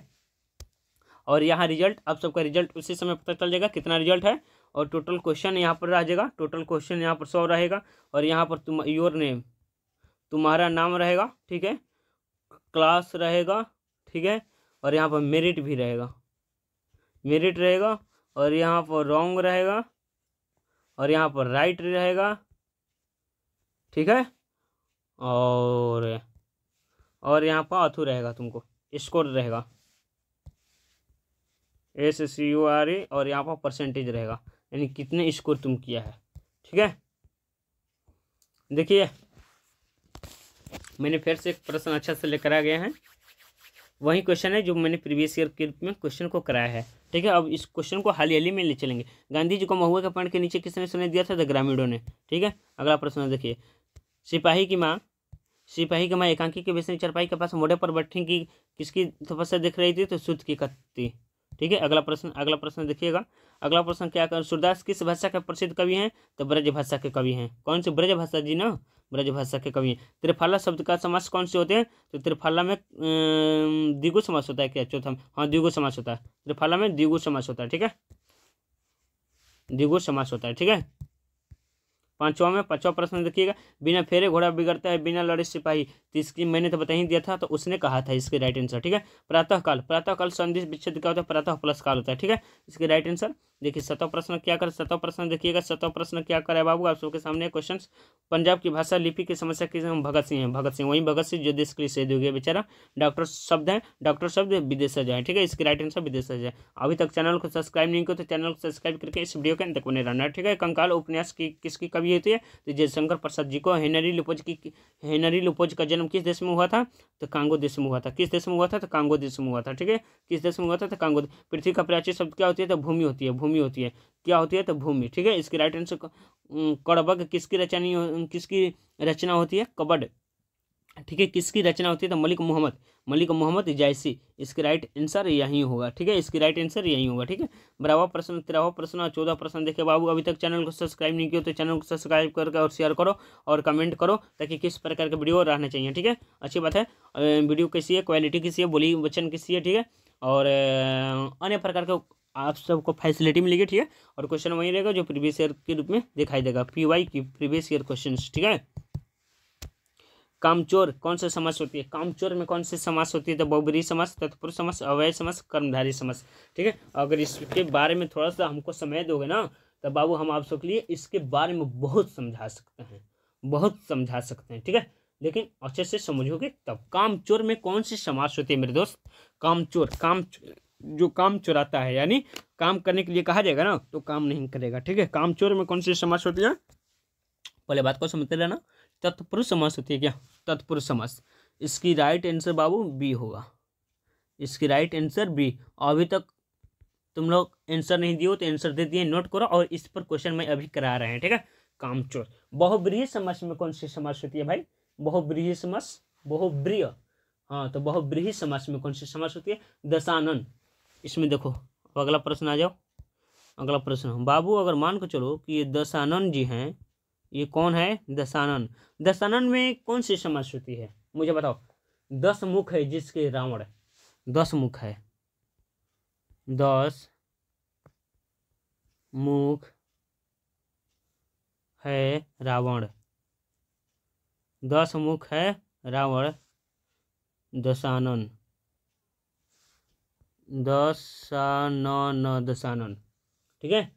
और यहाँ रिजल्ट आप सबका रिजल्ट उसी समय पता चल जाएगा कितना रिजल्ट है और टोटल क्वेश्चन यहाँ पर आ जाएगा टोटल क्वेश्चन यहाँ पर सौ रहेगा और यहाँ पर तुम योर नेम तुम्हारा नाम रहेगा ठीक है क्लास रहेगा ठीक है और यहाँ पर मेरिट भी रहेगा मेरिट रहेगा और यहाँ पर रॉन्ग रहेगा और यहाँ पर राइट रहेगा ठीक है और और यहाँ पर अथू रहेगा तुमको स्कोर रहेगा S C U R E और यहाँ पर परसेंटेज रहेगा यानी कितने स्कोर तुम किया है ठीक है देखिए मैंने फिर से एक प्रश्न अच्छा से लेकर आ गया है वही क्वेश्चन है जो मैंने प्रीवियस ईयर के रूप में क्वेश्चन को कराया है ठीक है अब इस क्वेश्चन को हाल ही में ले चलेंगे गांधी जी को महुआ के पॉइंट के नीचे किसने सुने दिया था ग्रामीणों ने ठीक है अगला प्रश्न देखिए सिपाही की माँ सिपाही की माँ एकांकी के बेसन चरपाई के पास मोड़े पर बैठने की किसकी तपस्या दिख रही थी तो सुध की कत्ती ठीक है अगला प्रश्न अगला प्रश्न देखिएगा अगला प्रश्न क्या कर सूरदास किस भाषा के प्रसिद्ध कवि हैं तो ब्रज भाषा के कवि हैं कौन से ब्रज भाषा जी ना ब्रजभाषा के कवि त्रिफाला शब्द का समास कौन से होते हैं तो त्रिफाला में द्विगु समास होता है क्या चौथा हाँ द्विगु समास होता है त्रिफाला में द्विगु समास होता है ठीक है द्विगु समास होता है ठीक है पांचवा में पांचवा प्रश्न देखिएगा बिना फेरे घोड़ा बिगड़ता है बिना लड़े सिपाही तो इसकी मैंने तो बता ही दिया था तो उसने कहा था इसके राइट आंसर ठीक है प्रातःकाल प्रातःकाल संदेश विच्छेद क्या होता है प्रातः प्लस काल होता है ठीक है इसके राइट आंसर देखिए सतव प्रश्न क्या कर सतव प्रश्न देखिएगा सतव प्रश्न क्या करे बाबू आप सबके सामने क्वेश्चन पंजाब की भाषा लिपि की समस्या किस हम भगत सिंह है भगत सिंह वही भगत सिंह जो देश के लिए शहीद हो गया बेचारा डॉक्टर शब्द है डॉक्टर शब्द विदेश जाए ठीक है इसके राइट आंसर विदेश जाए अभी तक चैनल को सब्सक्राइब नहीं किया तो चैनल को सब्सक्राइब करके इस वीडियो के को बने रहना ठीक है कंकाल उपन्यास की किसकी कवि हुए थे तो, तो जयशंकर प्रसाद जी को हेनरी लुपोज की हेनरी लुपोज का जन्म किस देश में हुआ था तो कांगो देश में हुआ था किस देश में हुआ था तो कांगो देश में हुआ था ठीक है किस देश में हुआ था तो कांगो पृथ्वी का प्राचीन शब्द क्या होती है तो भूमि होती है भूमि होती है क्या होती है तो भूमि ठीक है इसके राइट आंसर कड़बक किसकी रचनी किसकी रचना होती है कबड ठीक है किसकी रचना होती है तो मलिक मोहम्मद मलिक मोहम्मद जायसी इसके राइट आंसर यही होगा ठीक है इसके राइट आंसर यही होगा ठीक है बराबर प्रश्न तेरहवा प्रश्न और चौदह प्रश्न देखे बाबू अभी तक चैनल को सब्सक्राइब नहीं किया तो चैनल को सब्सक्राइब करके और शेयर करो और कमेंट करो ताकि किस प्रकार के वीडियो रहना चाहिए ठीक है अच्छी बात है वीडियो कैसी है क्वालिटी किसी है बोली वचन किसी है ठीक है और अन्य प्रकार के आप सबको फैसिलिटी मिलेगी ठीक है और क्वेश्चन वही रहेगा जो प्रीवियस ईयर के रूप में दिखाई देगा पी वाई की प्रीवियस ईयर क्वेश्चन ठीक है कामचोर कौन सा समास होती है कामचोर में कौन से समास होती है तो बहुबरी समास तत्पुरुष समास अवैध समास कर्मधारी समास ठीक है अगर इसके बारे में थोड़ा सा हमको समय दोगे ना तो बाबू हम आप सबके लिए इसके बारे में बहुत समझा सकते हैं बहुत समझा सकते हैं ठीक है लेकिन अच्छे से समझोगे तब कामचोर में कौन सी समास होती है मेरे दोस्त कामचोर काम जो काम चुराता है यानी काम करने के लिए कहा जाएगा ना तो काम नहीं करेगा ठीक है कामचोर में कौन सी समास होती है पहले बात को समझते रहना तत्पुरुष समास होती है क्या तत्पुरुष समास इसकी राइट आंसर बाबू बी होगा इसकी राइट आंसर बी अभी तक तुम लोग आंसर नहीं दिए तो आंसर दे दिए नोट करो और इस पर क्वेश्चन मैं अभी करा रहे हैं ठीक है कामचोर बहुब्रीय समास में कौन सी समास होती है भाई बहुब्रीय समास बहुब्रीय हाँ तो बहुब्रीही समास में कौन सी समास होती है दशानन इसमें देखो अगला प्रश्न आ जाओ अगला प्रश्न बाबू अगर मान कर चलो कि ये दशानन जी हैं ये कौन है दशानन दशानन में कौन सी समाश्रुति है मुझे बताओ दस मुख है जिसके रावण दस मुख है दस मुख है रावण दस मुख है रावण दशानन दशानन दशानन ठीक है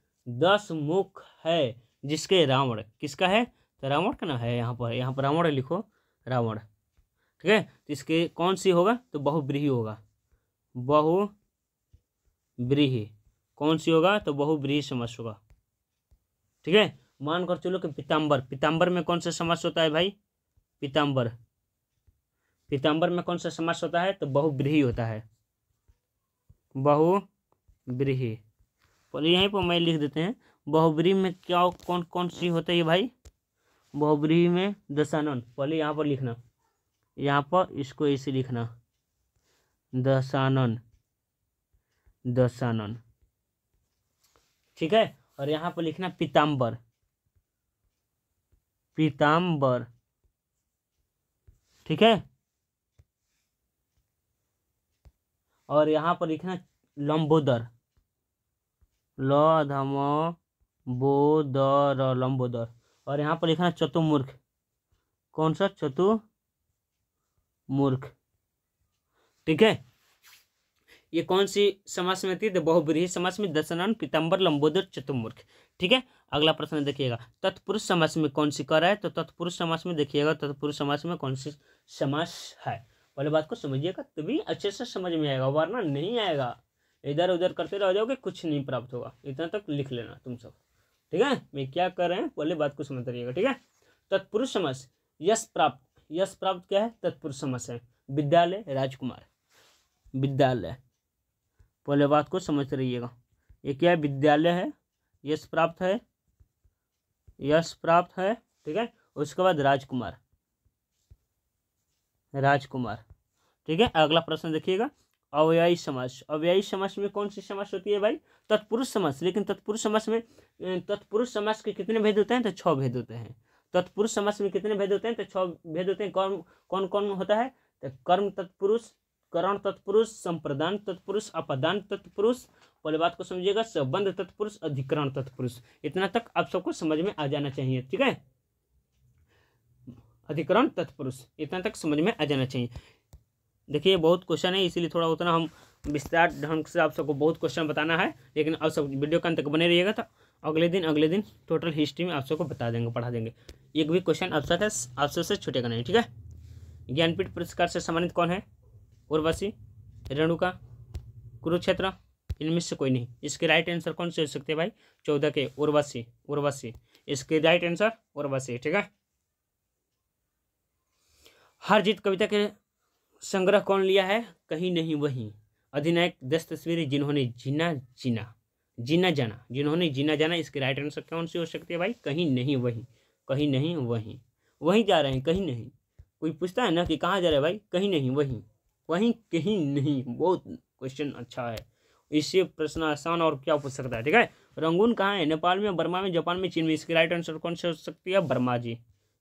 दस मुख है जिसके रावण किसका है तो रावण का ना है यहाँ पर यहाँ पर रावण लिखो रावण ठीक है तो इसके कौन सी होगा तो बहुब्रीही होगा बहुब्रीही कौन सी होगा तो बहुब्रीही समास होगा ठीक है मान कर चलो कि पीताम्बर पीताम्बर में कौन सा समास होता है भाई पीताम्बर पीताम्बर में कौन सा समास होता है तो बहुब्रीही होता है बहुब्रीही और यहीं पर मैं लिख देते हैं बहुबरी में क्या कौन कौन सी होते है भाई बहुबरी में दशानन पहले यहाँ पर लिखना यहाँ पर इसको ऐसे लिखना दशानन दशानन ठीक है और यहाँ पर लिखना पीताम्बर पीताम्बर ठीक है और यहाँ पर लिखना लंबोदर ल बोदर लंबोदर और यहाँ पर लिखना है चतुर्मूर्ख कौन सा चतुर्मूर्ख ठीक है ये कौन सी समाज समिति द समाज में दर्शन पीताम्बर लंबोदर चतुर्मूर्ख ठीक है अगला प्रश्न देखिएगा तत्पुरुष समाज में कौन सी कर है तो तत्पुरुष समाज में देखिएगा तत्पुरुष समाज में कौन सी समास है पहले बात को समझिएगा तभी अच्छे से समझ में आएगा वरना नहीं आएगा इधर उधर करते रह जाओगे कुछ नहीं प्राप्त होगा इतना तक लिख लेना तुम सब ठीक है मैं क्या कर रहे हैं पहले बात को समझ रहिएगा ठीक है तत्पुरुष समस यश प्राप्त यश प्राप्त क्या है तत्पुरुष समस है विद्यालय राजकुमार विद्यालय पहले बात को समझ रहिएगा ये क्या है विद्यालय है यश प्राप्त है यश प्राप्त है ठीक है उसके बाद राजकुमार राजकुमार ठीक है अगला प्रश्न देखिएगा अव्ययी समास अव्ययी समास में कौन सी समास होती है भाई तत्पुरुष समास लेकिन तत्पुरुष समास में तत्पुरुष समास के कितने भेद होते हैं तो छः भेद होते हैं तत्पुरुष समास में कितने भेद होते हैं तो छः भेद होते हैं कौन कौन कौन होता है तो कर्म तत्पुरुष करण तत्पुरुष संप्रदान तत्पुरुष अपदान तत्पुरुष पहले बात को समझिएगा संबंध तत्पुरुष अधिकरण तत्पुरुष इतना तक आप सबको समझ में आ जाना चाहिए ठीक है अधिकरण तत्पुरुष इतना तक समझ में आ जाना चाहिए देखिए बहुत क्वेश्चन है इसीलिए थोड़ा उतना हम विस्तार ढंग से आप सबको बहुत क्वेश्चन बताना है लेकिन आप सब वीडियो के अंत तक बने रहिएगा तो अगले दिन अगले दिन टोटल हिस्ट्री में आप सबको बता देंगे पढ़ा देंगे एक भी क्वेश्चन आप सबका आप सबसे छूटेगा नहीं ठीक है ज्ञानपीठ पुरस्कार से सम्मानित कौन है उर्वशी रेणुका कुरुक्षेत्र इनमें से कोई नहीं इसके राइट आंसर कौन से हो सकते हैं भाई चौदह के उर्वशी उर्वशी इसके राइट आंसर उर्वशी ठीक है हर जीत कविता के संग्रह कौन लिया है कहीं नहीं वहीं अधिनायक दस तस्वीरें जिन्होंने जीना जीना जीना जाना जिन्होंने जीना जाना इसके राइट आंसर कौन सी हो सकती है भाई कहीं नहीं वहीं कहीं नहीं वहीं वहीं जा रहे हैं कहीं नहीं कोई पूछता है ना कि कहाँ जा रहे हैं भाई कहीं नहीं वहीं वहीं कहीं नहीं बहुत क्वेश्चन अच्छा है इससे प्रश्न आसान और क्या पूछ सकता है ठीक है रंगून कहाँ है नेपाल में बर्मा में जापान में चीन में इसके राइट आंसर कौन सी हो सकती है बर्मा जी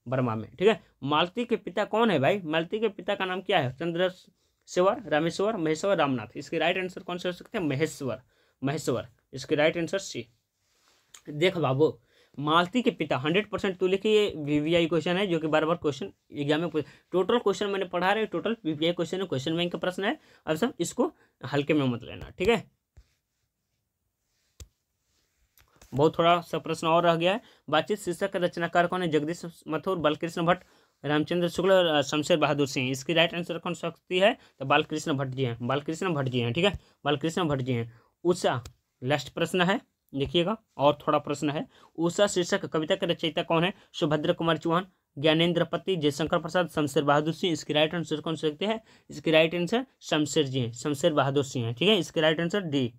वर्मा में ठीक है मालती के पिता कौन है भाई मालती के पिता का नाम क्या है चंद्रश्वर रामेश्वर महेश्वर रामनाथ इसके राइट आंसर कौन से हो सकते हैं महेश्वर महेश्वर इसके राइट आंसर सी देख बाबू मालती के पिता हंड्रेड परसेंट तू लिखिए वीवीआई क्वेश्चन है जो कि बार बार क्वेश्चन एग्जाम में टोटल क्वेश्चन मैंने पढ़ा रहे टोटल वीवीआई क्वेश्चन है क्वेश्चन बैंक का प्रश्न है अब सब इसको हल्के में मत लेना ठीक है बहुत थोड़ा सा प्रश्न और रह गया है बातचीत शीर्षक का रचनाकार कौन है जगदीश मथुर बालकृष्ण भट्ट रामचंद्र शुक्ल और शमशेर बहादुर सिंह इसकी राइट आंसर कौन सकती है तो बालकृष्ण भट्ट जी हैं बालकृष्ण भट्ट जी हैं ठीक है बालकृष्ण भट्ट जी हैं उषा लास्ट प्रश्न है देखिएगा और थोड़ा प्रश्न है उषा शीर्षक कविता के रचयिता कौन है सुभद्र कुमार चौहान ज्ञानेन्द्र पति जयशंकर प्रसाद शमशेर बहादुर सिंह इसकी राइट आंसर कौन सकते हैं इसकी राइट आंसर शमशेर जी हैं शमशेर बहादुर सिंह हैं ठीक है इसकी राइट आंसर डी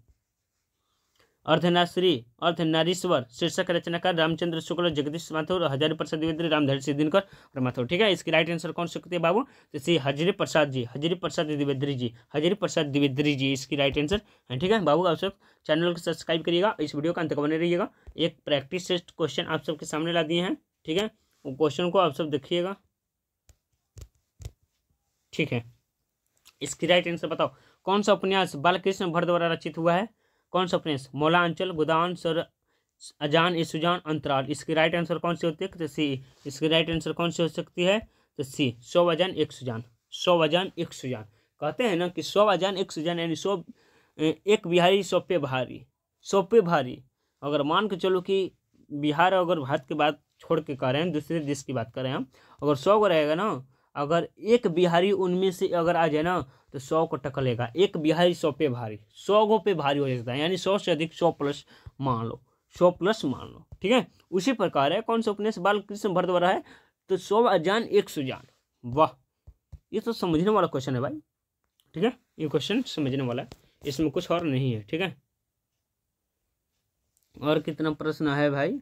अर्धनाश्री अर्धनारीश्वर शीर्षक रचनाकार रामचंद्र शुक्ल जगदीश माथुर हजारी प्रसाद द्विवेदी रामधारी सिंह दिनकर और माथुर ठीक है इसकी राइट आंसर कौन सकते हैं बाबू तो श्री हजरी प्रसाद जी हजरी प्रसाद द्विवेदी जी हजरी प्रसाद द्विवेदी जी इसकी राइट आंसर है ठीक है बाबू आप सब चैनल को सब्सक्राइब करिएगा इस वीडियो का अंत बने रहिएगा एक प्रैक्टिस टेस्ट क्वेश्चन आप सबके सामने ला दिए हैं ठीक है क्वेश्चन को आप सब देखिएगा ठीक है इसकी राइट आंसर बताओ कौन सा उपन्यास बालकृष्ण भट्ट द्वारा रचित हुआ है कौन सा कॉन्सफ्रेंस मौलांचल गोदान सर अजान इसुजान अंतराल इसकी राइट आंसर कौन सी होती है तो सी इसकी राइट आंसर कौन सी हो सकती है तो सी सौ वजन एक सुजान सौ अजान एक सुजान कहते हैं ना कि सौ अजान एक सुजान यानी सौ एक बिहारी सौ पे भारी सौ पे भारी अगर मान के चलो कि बिहार अगर भारत की बात छोड़ के कह रहे हैं दूसरे देश की बात कर रहे हैं हम अगर सौ को रहेगा ना अगर एक बिहारी उनमें से अगर आ जाए ना तो सौ को टक्कर लेगा एक बिहारी सौ पे भारी सौ गो पे भारी हो जाता है यानी सौ से अधिक सौ प्लस मान लो सौ प्लस मान लो ठीक है उसी प्रकार है कौन सा उपन्यास बाल कृष्ण भर द्वारा है तो सौ अजान एक सुजान वाह ये तो समझने वाला क्वेश्चन है भाई ठीक है ये क्वेश्चन समझने वाला है इसमें कुछ और नहीं है ठीक है और कितना प्रश्न है भाई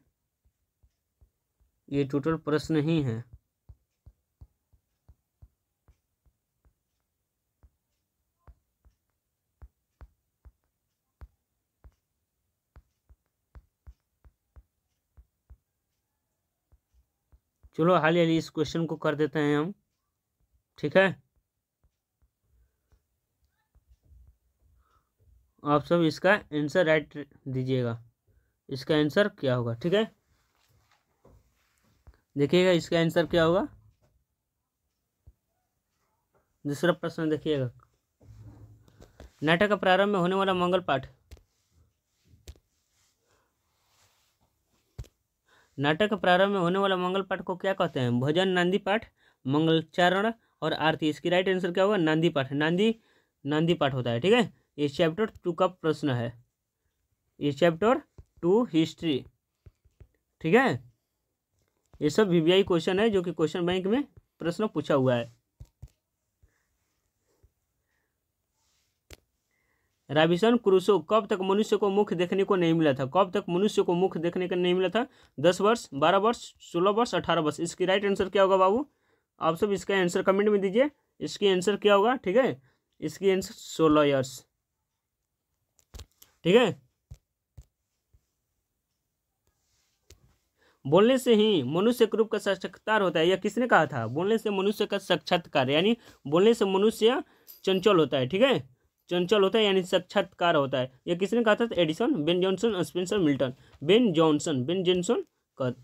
ये टोटल प्रश्न ही है चलो हाल ही इस क्वेश्चन को कर देते हैं हम ठीक है आप सब इसका आंसर राइट दीजिएगा इसका आंसर क्या होगा ठीक है देखिएगा इसका आंसर क्या होगा दूसरा प्रश्न देखिएगा नाटक का प्रारंभ में होने वाला मंगल पाठ नाटक के प्रारंभ में होने वाला मंगल पाठ को क्या कहते हैं भजन नांदी पाठ मंगलचारण और आरती इसकी राइट आंसर क्या होगा नांदी पाठ नांदी नांदी पाठ होता है ठीक है ये चैप्टर टू का प्रश्न है ये चैप्टर टू हिस्ट्री ठीक है ये सब वी क्वेश्चन है जो कि क्वेश्चन बैंक में प्रश्न पूछा हुआ है राबिसन क्रूसो कब तक मनुष्य को मुख देखने को नहीं मिला था कब तक मनुष्य को मुख देखने को नहीं मिला था दस वर्ष बारह वर्ष सोलह वर्ष अठारह वर्ष इसकी राइट आंसर क्या होगा बाबू आप सब इसका आंसर कमेंट में दीजिए इसकी आंसर क्या होगा ठीक है इसकी आंसर सोलह ईयर्स ठीक है बोलने से ही मनुष्य के रूप का साक्षात्कार होता है या किसने कहा था बोलने से मनुष्य का साक्षात्कार यानी बोलने से मनुष्य चंचल होता है ठीक है चंचल होता है यानी साक्षात्कार होता है यह किसने कहा था Addison Ben Jonson Spenser Milton Ben Jonson Ben Jonson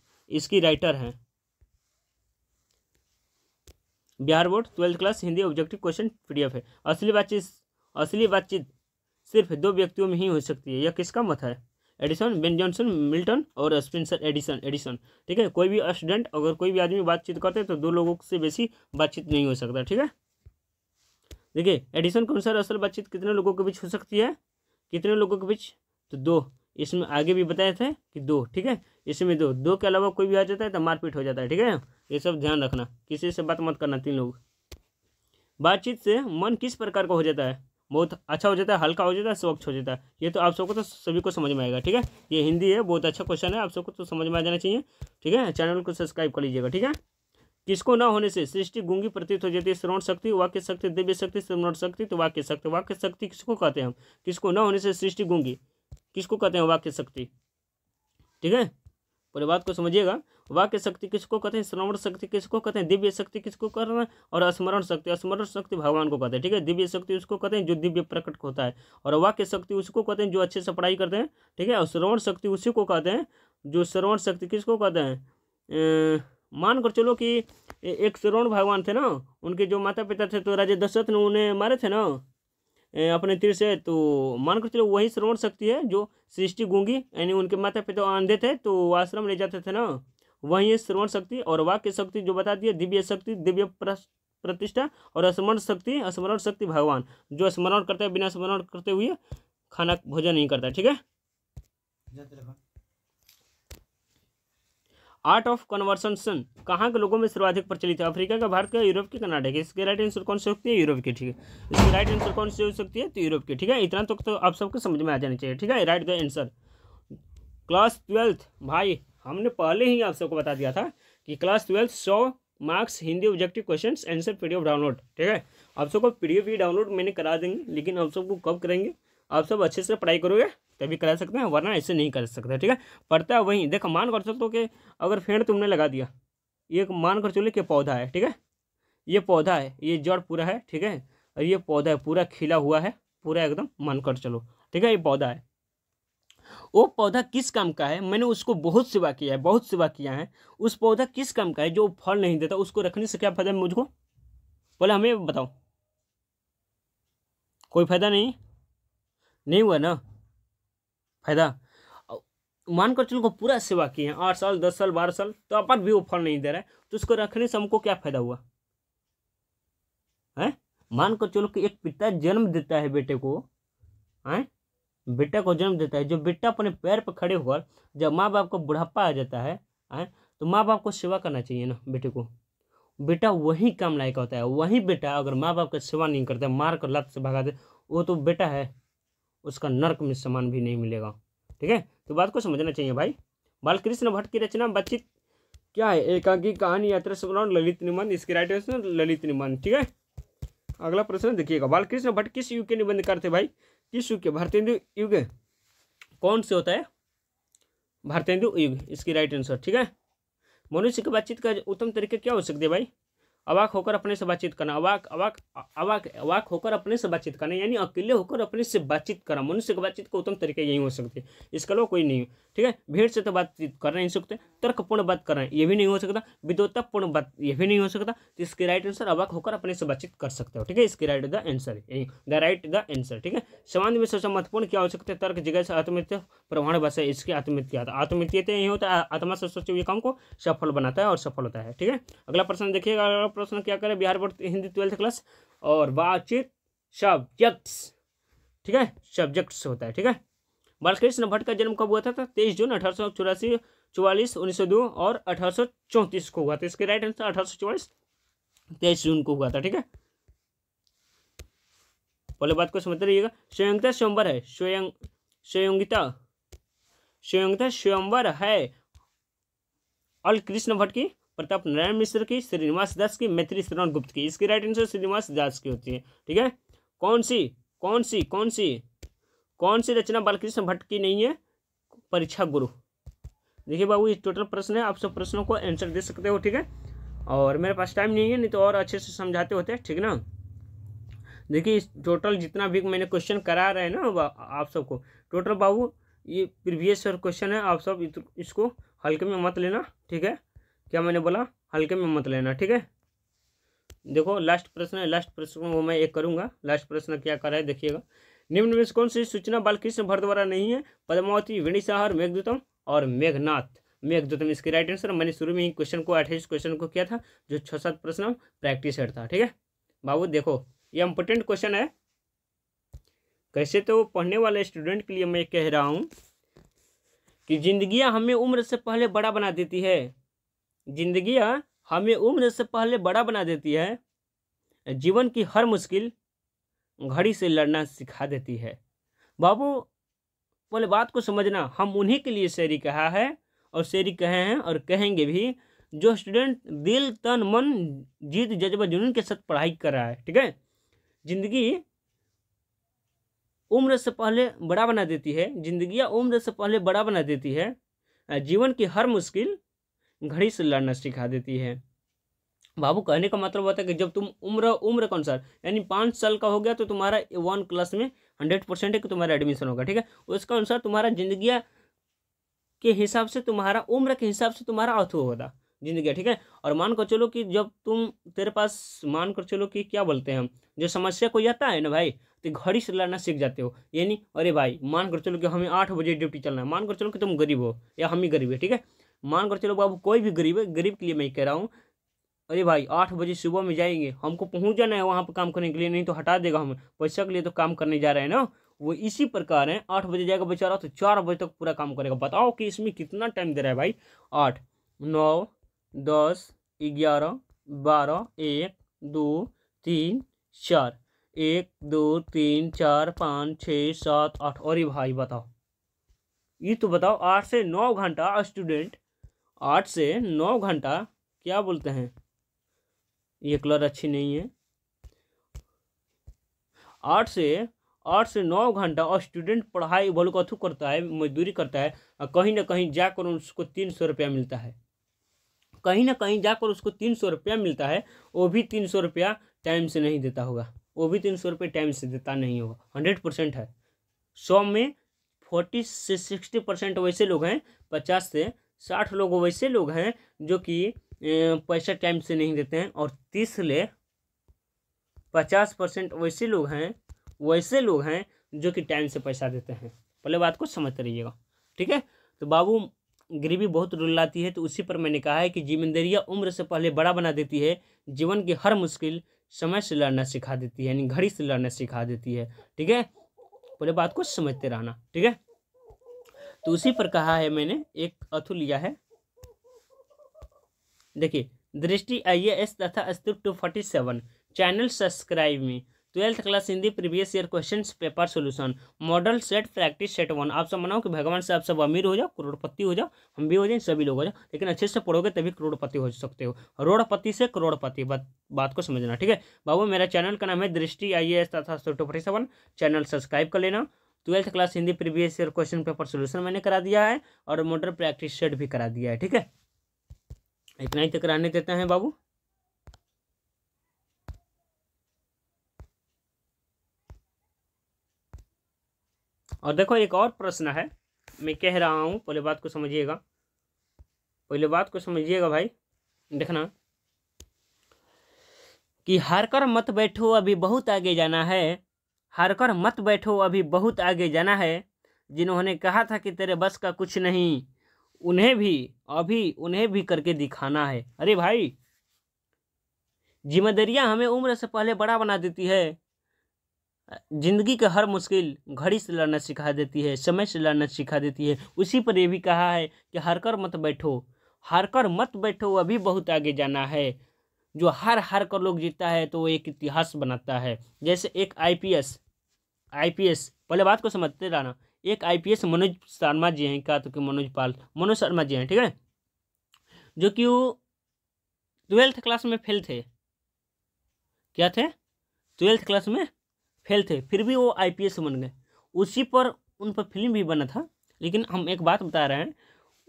इसकी राइटर हैं Bihar board twelfth class Hindi objective question PDF है असली बातचीत असली बातचीत सिर्फ दो व्यक्तियों में ही हो सकती है यह किसका मत है एडिसन बेन जॉनसन मिल्टन और स्पेंसर एडिसन एडिसन ठीक है कोई भी स्टूडेंट अगर कोई भी आदमी बातचीत करते हैं तो दो लोगों से बेसी बातचीत नहीं हो सकता ठीक है देखिए एडिशन के अनुसार असल बातचीत कितने लोगों के बीच हो सकती है कितने लोगों के बीच तो दो इसमें आगे भी बताए थे कि दो ठीक है इसमें दो दो के अलावा कोई भी आ जाता है तो मारपीट हो जाता है ठीक है ये सब ध्यान रखना किसी से बात मत करना तीन लोग बातचीत से मन किस प्रकार का हो जाता है बहुत अच्छा हो जाता है हल्का हो जाता है स्वच्छ हो जाता है ये तो आप सबको तो सभी को समझ में आएगा ठीक है ये हिंदी है बहुत अच्छा क्वेश्चन है आप सबको तो समझ में आ जाना चाहिए ठीक है चैनल को सब्सक्राइब कर लीजिएगा ठीक है किसको ना होने से सृष्टि गुंगी प्रतीत हो जाती है श्रवण शक्ति वाक्य शक्ति दिव्य शक्ति श्रवण शक्ति तो वाक्य शक्ति वाक्य शक्ति किसको कहते हैं हम किसको ना होने से सृष्टि गुंगी किसको कहते हैं वाक्य शक्ति ठीक है पूरे बात को समझिएगा वाक्य शक्ति किसको कहते हैं श्रवण शक्ति किसको कहते हैं दिव्य शक्ति किसको कर रहे हैं और स्मरण शक्ति स्मरण शक्ति भगवान को कहते हैं ठीक है दिव्य शक्ति उसको कहते हैं जो दिव्य प्रकट होता है और वाक्य शक्ति उसको कहते हैं जो अच्छे से पढ़ाई करते हैं ठीक है और श्रवण शक्ति उसी को कहते हैं जो श्रवण शक्ति किसको कहते हैं मान कर चलो कि एक श्रवण भगवान थे ना उनके जो माता पिता थे तो राजे दशरथ ने उन्हें मारे थे ना अपने तीर से तो मान कर चलो वही श्रवण शक्ति है जो सृष्टि गूंगी यानी उनके माता पिता आंधे थे तो आश्रम ले जाते थे ना वही श्रवण शक्ति और वाक्य शक्ति जो बता दिए दिव्य शक्ति दिव्य प्रतिष्ठा और स्मरण शक्ति स्मरण शक्ति भगवान जो स्मरण करते हैं बिना स्मरण करते हुए खाना भोजन नहीं करता ठीक है आर्ट ऑफ कन्वर्सेशन कहाँ के लोगों में सर्वाधिक प्रचलित है अफ्रीका का भारत का यूरोप के कर्नाटक के इसके राइट आंसर कौन से होती है यूरोप की ठीक है इसके राइट आंसर कौन से हो सकती है तो यूरोप के ठीक है इतना तो, तो आप सबको समझ में आ जाना चाहिए ठीक है right the answer class twelfth भाई हमने पहले ही आप सबको बता दिया था कि क्लास ट्वेल्थ सौ marks Hindi objective question answer PDF download ठीक है आप सबको पीडीएफ ही डाउनलोड मैंने करा देंगे लेकिन आप सबको कब करेंगे आप सब अच्छे से पढ़ाई करोगे तभी करा सकते हैं वरना ऐसे नहीं कर सकते ठीक है पढ़ता है वहीं देखो मान कर सकते हो कि अगर फेड़ तुमने लगा दिया ये मान कर चलो कि पौधा है ठीक है ये पौधा है ये जड़ पूरा है ठीक है और ये पौधा है पूरा खिला हुआ है पूरा एकदम मान कर चलो ठीक है ये पौधा है वो पौधा किस काम का है मैंने उसको बहुत सेवा किया है बहुत सेवा किया है उस पौधा किस काम का है जो फल नहीं देता उसको रखने से क्या फायदा मुझको बोले हमें बताओ कोई फायदा नहीं नहीं हुआ ना फायदा मानकर चलो को पूरा सेवा किए हैं आठ साल दस साल बारह साल तो अपन भी वो फल नहीं दे रहा है तो उसको रखने से हमको क्या फायदा हुआ है मानकर चलो कि एक पिता जन्म देता है बेटे को है बेटा को जन्म देता है जो बेटा अपने पैर पर खड़े होकर जब माँ बाप को बुढ़ापा आ जाता है हैं तो माँ बाप को सेवा करना चाहिए ना बेटे को बेटा वही काम लायक होता है वही बेटा अगर माँ बाप का सेवा नहीं करता मार कर लत से भगा दे वो तो बेटा है उसका नर्क में समान भी नहीं मिलेगा ठीक है तो बात को समझना चाहिए भाई बालकृष्ण भट्ट की रचना बच्चित क्या है एकांकी कहानी यात्रा स्मरण ललित निबंध इसके राइटर ललित निबंध ठीक है अगला प्रश्न देखिएगा बालकृष्ण भट्ट किस युग के निबंधकार थे भाई किस युग के भारतेंदु युग कौन से होता है भारतेंदु युग इसकी राइट आंसर ठीक है मनुष्य की बातचीत का उत्तम तरीके क्या हो सकते हैं भाई अवाक होकर अपने से बातचीत करना अवाक अवाक अवाक अवाक होकर अपने से बातचीत करना यानी अकेले होकर अपने से बातचीत करना मनुष्य की बातचीत का उत्तम तरीका यही हो सकती है इसके अलावा कोई नहीं हो ठीक है भीड़ से तो बातचीत कर नहीं सकते तर्कपूर्ण बात करना ये भी नहीं हो सकता विद्वतापूर्ण बात ये भी नहीं हो सकता तो इसके राइट आंसर अवाक होकर अपने से बातचीत कर सकते हो ठीक है इसके राइट द आंसर यही द राइट द आंसर ठीक है समाज में सबसे महत्वपूर्ण क्या हो सकता है तर्क जगह से आत्महत्या प्रमाण भाषा इसकी आत्महत्या तो आत्महत्या तो यही होता है आत्मा से सोचे हुए काम को सफल बनाता है और सफल होता है ठीक है अगला प्रश्न देखिएगा प्रश्न क्या करें Bihar board Hindi twelfth class और बातचीत सब्जेक्ट्स ठीक है सब्जेक्ट्स होता है ठीक है बालकृष्ण भट्ट का जन्म कब हुआ था तेईस जून अठारह सौ चौरासी चौवालीस उन्नीस सौ दो और अठारह सौ चौंतीस को हुआ था इसके राइट आंसर अठारह सौ चौवालीस तेईस जून को हुआ था ठीक है पहले बात को समझते रहिएगा स्वयंता स्वयंवर है स्वयं स्वयंगिता स्वयंता स्वयंवर है अल कृष्ण भट्ट की प्रताप नारायण मिश्र की श्रीनिवास दास की मैत्री शरण गुप्त की इसकी राइट आंसर श्रीनिवास दास की होती है ठीक है कौन सी कौन सी कौन सी कौन सी रचना बालकृष्ण भट्ट की नहीं है परीक्षा गुरु देखिए बाबू ये टोटल प्रश्न है आप सब प्रश्नों को आंसर दे सकते हो ठीक है और मेरे पास टाइम नहीं है नहीं तो और अच्छे से समझाते होते ठीक ना देखिए टोटल जितना भी मैंने क्वेश्चन करा रहे हैं ना आप सबको टोटल बाबू ये प्रीवियस क्वेश्चन है आप सब इसको हल्के में मत लेना ठीक है क्या मैंने बोला हल्के में मत लेना ठीक है देखो लास्ट प्रश्न है लास्ट प्रश्न वो मैं एक करूंगा लास्ट प्रश्न क्या करा है देखिएगा निम्न में से कौन सी सूचना बालकृष्ण भर द्वारा नहीं है पद्मावती वेणीसाहर मेघदूतम और मेघनाथ मेघदूतम इसके राइट आंसर मैंने शुरू में ही क्वेश्चन को अट्ठाईस क्वेश्चन को किया था जो छः सात प्रश्न प्रैक्टिस हेड था ठीक है बाबू देखो ये इंपोर्टेंट क्वेश्चन है कैसे तो पढ़ने वाले स्टूडेंट के लिए मैं कह रहा हूँ कि जिंदगियाँ हमें उम्र से पहले बड़ा बना देती है जिंदगी हमें उम्र से पहले बड़ा बना देती है जीवन की हर मुश्किल घड़ी से लड़ना सिखा देती है बाबू बोले बात को समझना हम उन्हीं के लिए शेरी कहा है और शेरी कहे हैं और कहेंगे भी जो स्टूडेंट दिल तन मन जीत जज्बा जुनून के साथ पढ़ाई कर रहा है ठीक है जिंदगी उम्र से पहले बड़ा बना देती है जिंदगी उम्र से पहले बड़ा बना देती है जीवन की हर मुश्किल घड़ी से लड़ना सिखा देती है बाबू कहने का मतलब होता है कि जब तुम उम्र उम्र के अनुसार यानी पाँच साल का हो गया तो तुम्हारा वन क्लास में हंड्रेड परसेंट है कि तुम्हारा एडमिशन होगा ठीक है उसका अनुसार तुम्हारा जिंदगी के हिसाब से तुम्हारा उम्र के हिसाब से तुम्हारा अर्थ होगा जिंदगी ठीक है और मान कर चलो कि जब तुम तेरे पास मान कर चलो कि क्या बोलते हैं हम जो समस्या कोई आता है ना भाई तो घड़ी से लड़ना सीख जाते हो यानी अरे भाई मान कर चलो कि हमें आठ बजे ड्यूटी चलना है मान कर चलो कि तुम गरीब हो या हम ही गरीब है ठीक है मान कर चलो बाबू कोई भी गरीब है गरीब के लिए मैं कह रहा हूँ अरे भाई आठ बजे सुबह में जाएंगे हमको पहुँच जाना है वहाँ पर काम करने के लिए नहीं तो हटा देगा हमें पैसा के लिए तो काम करने जा रहे हैं ना वो इसी प्रकार है आठ बजे जाएगा बेचारा तो चार बजे तक पूरा काम करेगा बताओ कि इसमें कितना टाइम दे रहा है भाई आठ नौ दस ग्यारह बारह एक दो तीन चार एक दो तीन चार पाँच छः सात आठ अरे भाई बताओ ये तो बताओ आठ से नौ घंटा स्टूडेंट आठ से नौ घंटा क्या बोलते हैं ये कलर अच्छी नहीं है आठ से आठ से नौ घंटा और स्टूडेंट पढ़ाई भले कथू करता है मजदूरी करता है और कहीं ना कहीं जाकर उसको तीन सौ रुपया मिलता है कहीं ना कहीं जाकर उसको तीन सौ रुपया मिलता है वो भी तीन सौ रुपया टाइम से नहीं देता होगा वो भी तीन सौ रुपये टाइम से देता नहीं होगा हंड्रेड परसेंट है सौ में फोर्टी से सिक्सटी परसेंट वैसे लोग हैं पचास से साठ लोग वैसे लोग हैं जो कि पैसा टाइम से नहीं देते हैं और तीस ले पचास परसेंट वैसे लोग हैं वैसे लोग हैं जो कि टाइम से पैसा देते हैं पहले बात को समझते रहिएगा ठीक है तो बाबू गरीबी बहुत रुलाती है तो उसी पर मैंने कहा है कि जिम्मेदारियाँ उम्र से पहले बड़ा बना देती है जीवन की हर मुश्किल समय से लड़ना सिखा देती है यानी घड़ी से लड़ना सिखा देती है ठीक है पहले बात को समझते रहना ठीक है तो उसी पर कहा है मैंने एक अथु लिया है देखिए दृष्टि आई एस तथा अस्तित्व two forty seven channel subscribe में twelfth class Hindi previous year question paper solution model set practice set one आप सब मनाओ कि भगवान से आप सब अमीर हो जाओ करोड़पति हो जाओ हम भी हो जाए सभी लोग हो जाओ लेकिन अच्छे से पढ़ोगे तभी करोड़पति हो सकते हो रोड़पति से करोड़पति बात बात को समझना ठीक है बाबू मेरा चैनल का नाम है दृष्टि आई ए एस तथा फोर्टी सेवन चैनल सब्सक्राइब कर लेना twelfth class Hindi previous year question paper solution मैंने करा दिया है और मोटर प्रैक्टिस सेट भी करा दिया है ठीक है इतना ही तक तो कराने देते हैं बाबू और देखो एक और प्रश्न है मैं कह रहा हूँ पहले बात को समझिएगा पहले बात को समझिएगा भाई देखना कि हार कर मत बैठो अभी बहुत आगे जाना है हारकर मत बैठो अभी बहुत आगे जाना है जिन्होंने कहा था कि तेरे बस का कुछ नहीं उन्हें भी अभी उन्हें भी करके दिखाना है अरे भाई जिम्मेदारियां हमें उम्र से पहले बड़ा बना देती है जिंदगी के हर मुश्किल घड़ी से लड़ना सिखा देती है समय से लड़ना सिखा देती है उसी पर यह भी कहा है कि हार कर मत बैठो हार कर मत बैठो अभी बहुत आगे जाना है जो हार हार कर लोग जीतता है तो वो एक इतिहास बनाता है जैसे एक आईपीएस आईपीएस पहले बात को समझते रहना एक आईपीएस मनोज शर्मा जी हैं क्या तो कि मनोज पाल मनोज शर्मा जी हैं ठीक है जो कि वो ट्वेल्थ क्लास में फेल थे क्या थे ट्वेल्थ क्लास में फेल थे फिर भी वो आईपीएस बन गए उसी पर उन पर फिल्म भी बना था लेकिन हम एक बात बता रहे हैं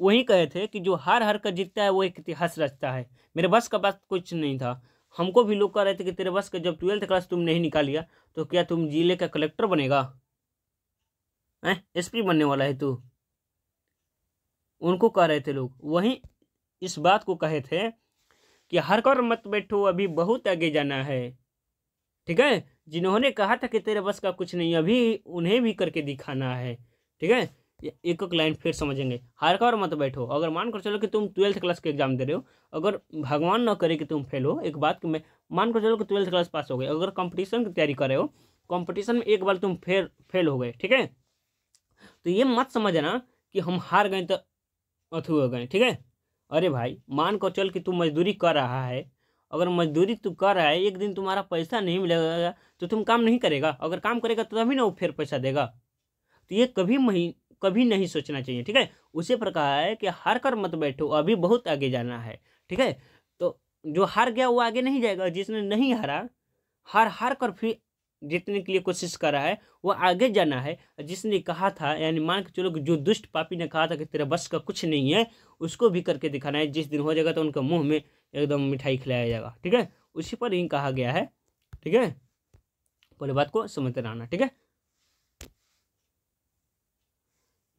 वही कहे थे कि जो हार हार कर जीतता है वो एक इतिहास रचता है मेरे बस का बात कुछ नहीं था हमको भी लोग कह रहे थे कि तेरे बस के जब ट्वेल्थ क्लास तुम नहीं निकालिया तो क्या तुम जिले का कलेक्टर बनेगा हैं एसपी बनने वाला है तू उनको कह रहे थे लोग वहीं इस बात को कहे थे कि हर कर मत बैठो अभी बहुत आगे जाना है ठीक है जिन्होंने कहा था कि तेरे बस का कुछ नहीं अभी उन्हें भी करके दिखाना है ठीक है एक एक क्लाइंट फिर समझेंगे हार कर मत बैठो अगर मान कर चलो कि तुम ट्वेल्थ क्लास के एग्जाम दे रहे हो अगर भगवान ना करे कि तुम फेल हो एक बात कि मैं मान कर चलो कि ट्वेल्थ क्लास पास हो गए अगर कंपटीशन की तैयारी कर रहे हो कंपटीशन में एक बार तुम फेल फेल हो गए ठीक है तो ये मत समझना कि हम हार गए तो अथु हो गए ठीक है अरे भाई मान कर चल कि तुम मजदूरी कर रहा है अगर मजदूरी तू कर रहा है एक दिन तुम्हारा पैसा नहीं मिलेगा तो तुम काम नहीं करेगा अगर काम करेगा तो तभी ना वो फिर पैसा देगा तो ये कभी मही कभी नहीं सोचना चाहिए ठीक है उसी पर कहा है कि हार कर मत बैठो अभी बहुत आगे जाना है ठीक है तो जो हार गया वो आगे नहीं जाएगा जिसने नहीं हारा हार हार कर फिर जीतने के लिए कोशिश कर रहा है वो आगे जाना है जिसने कहा था यानी मान के चलो जो दुष्ट पापी ने कहा था कि तेरा बस का कुछ नहीं है उसको भी करके दिखाना है जिस दिन हो जाएगा तो उनका मुंह में एकदम मिठाई खिलाया जाएगा ठीक है उसी पर ही कहा गया है ठीक है पहले बात को समझते रहना ठीक है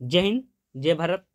जय हिंद जय भारत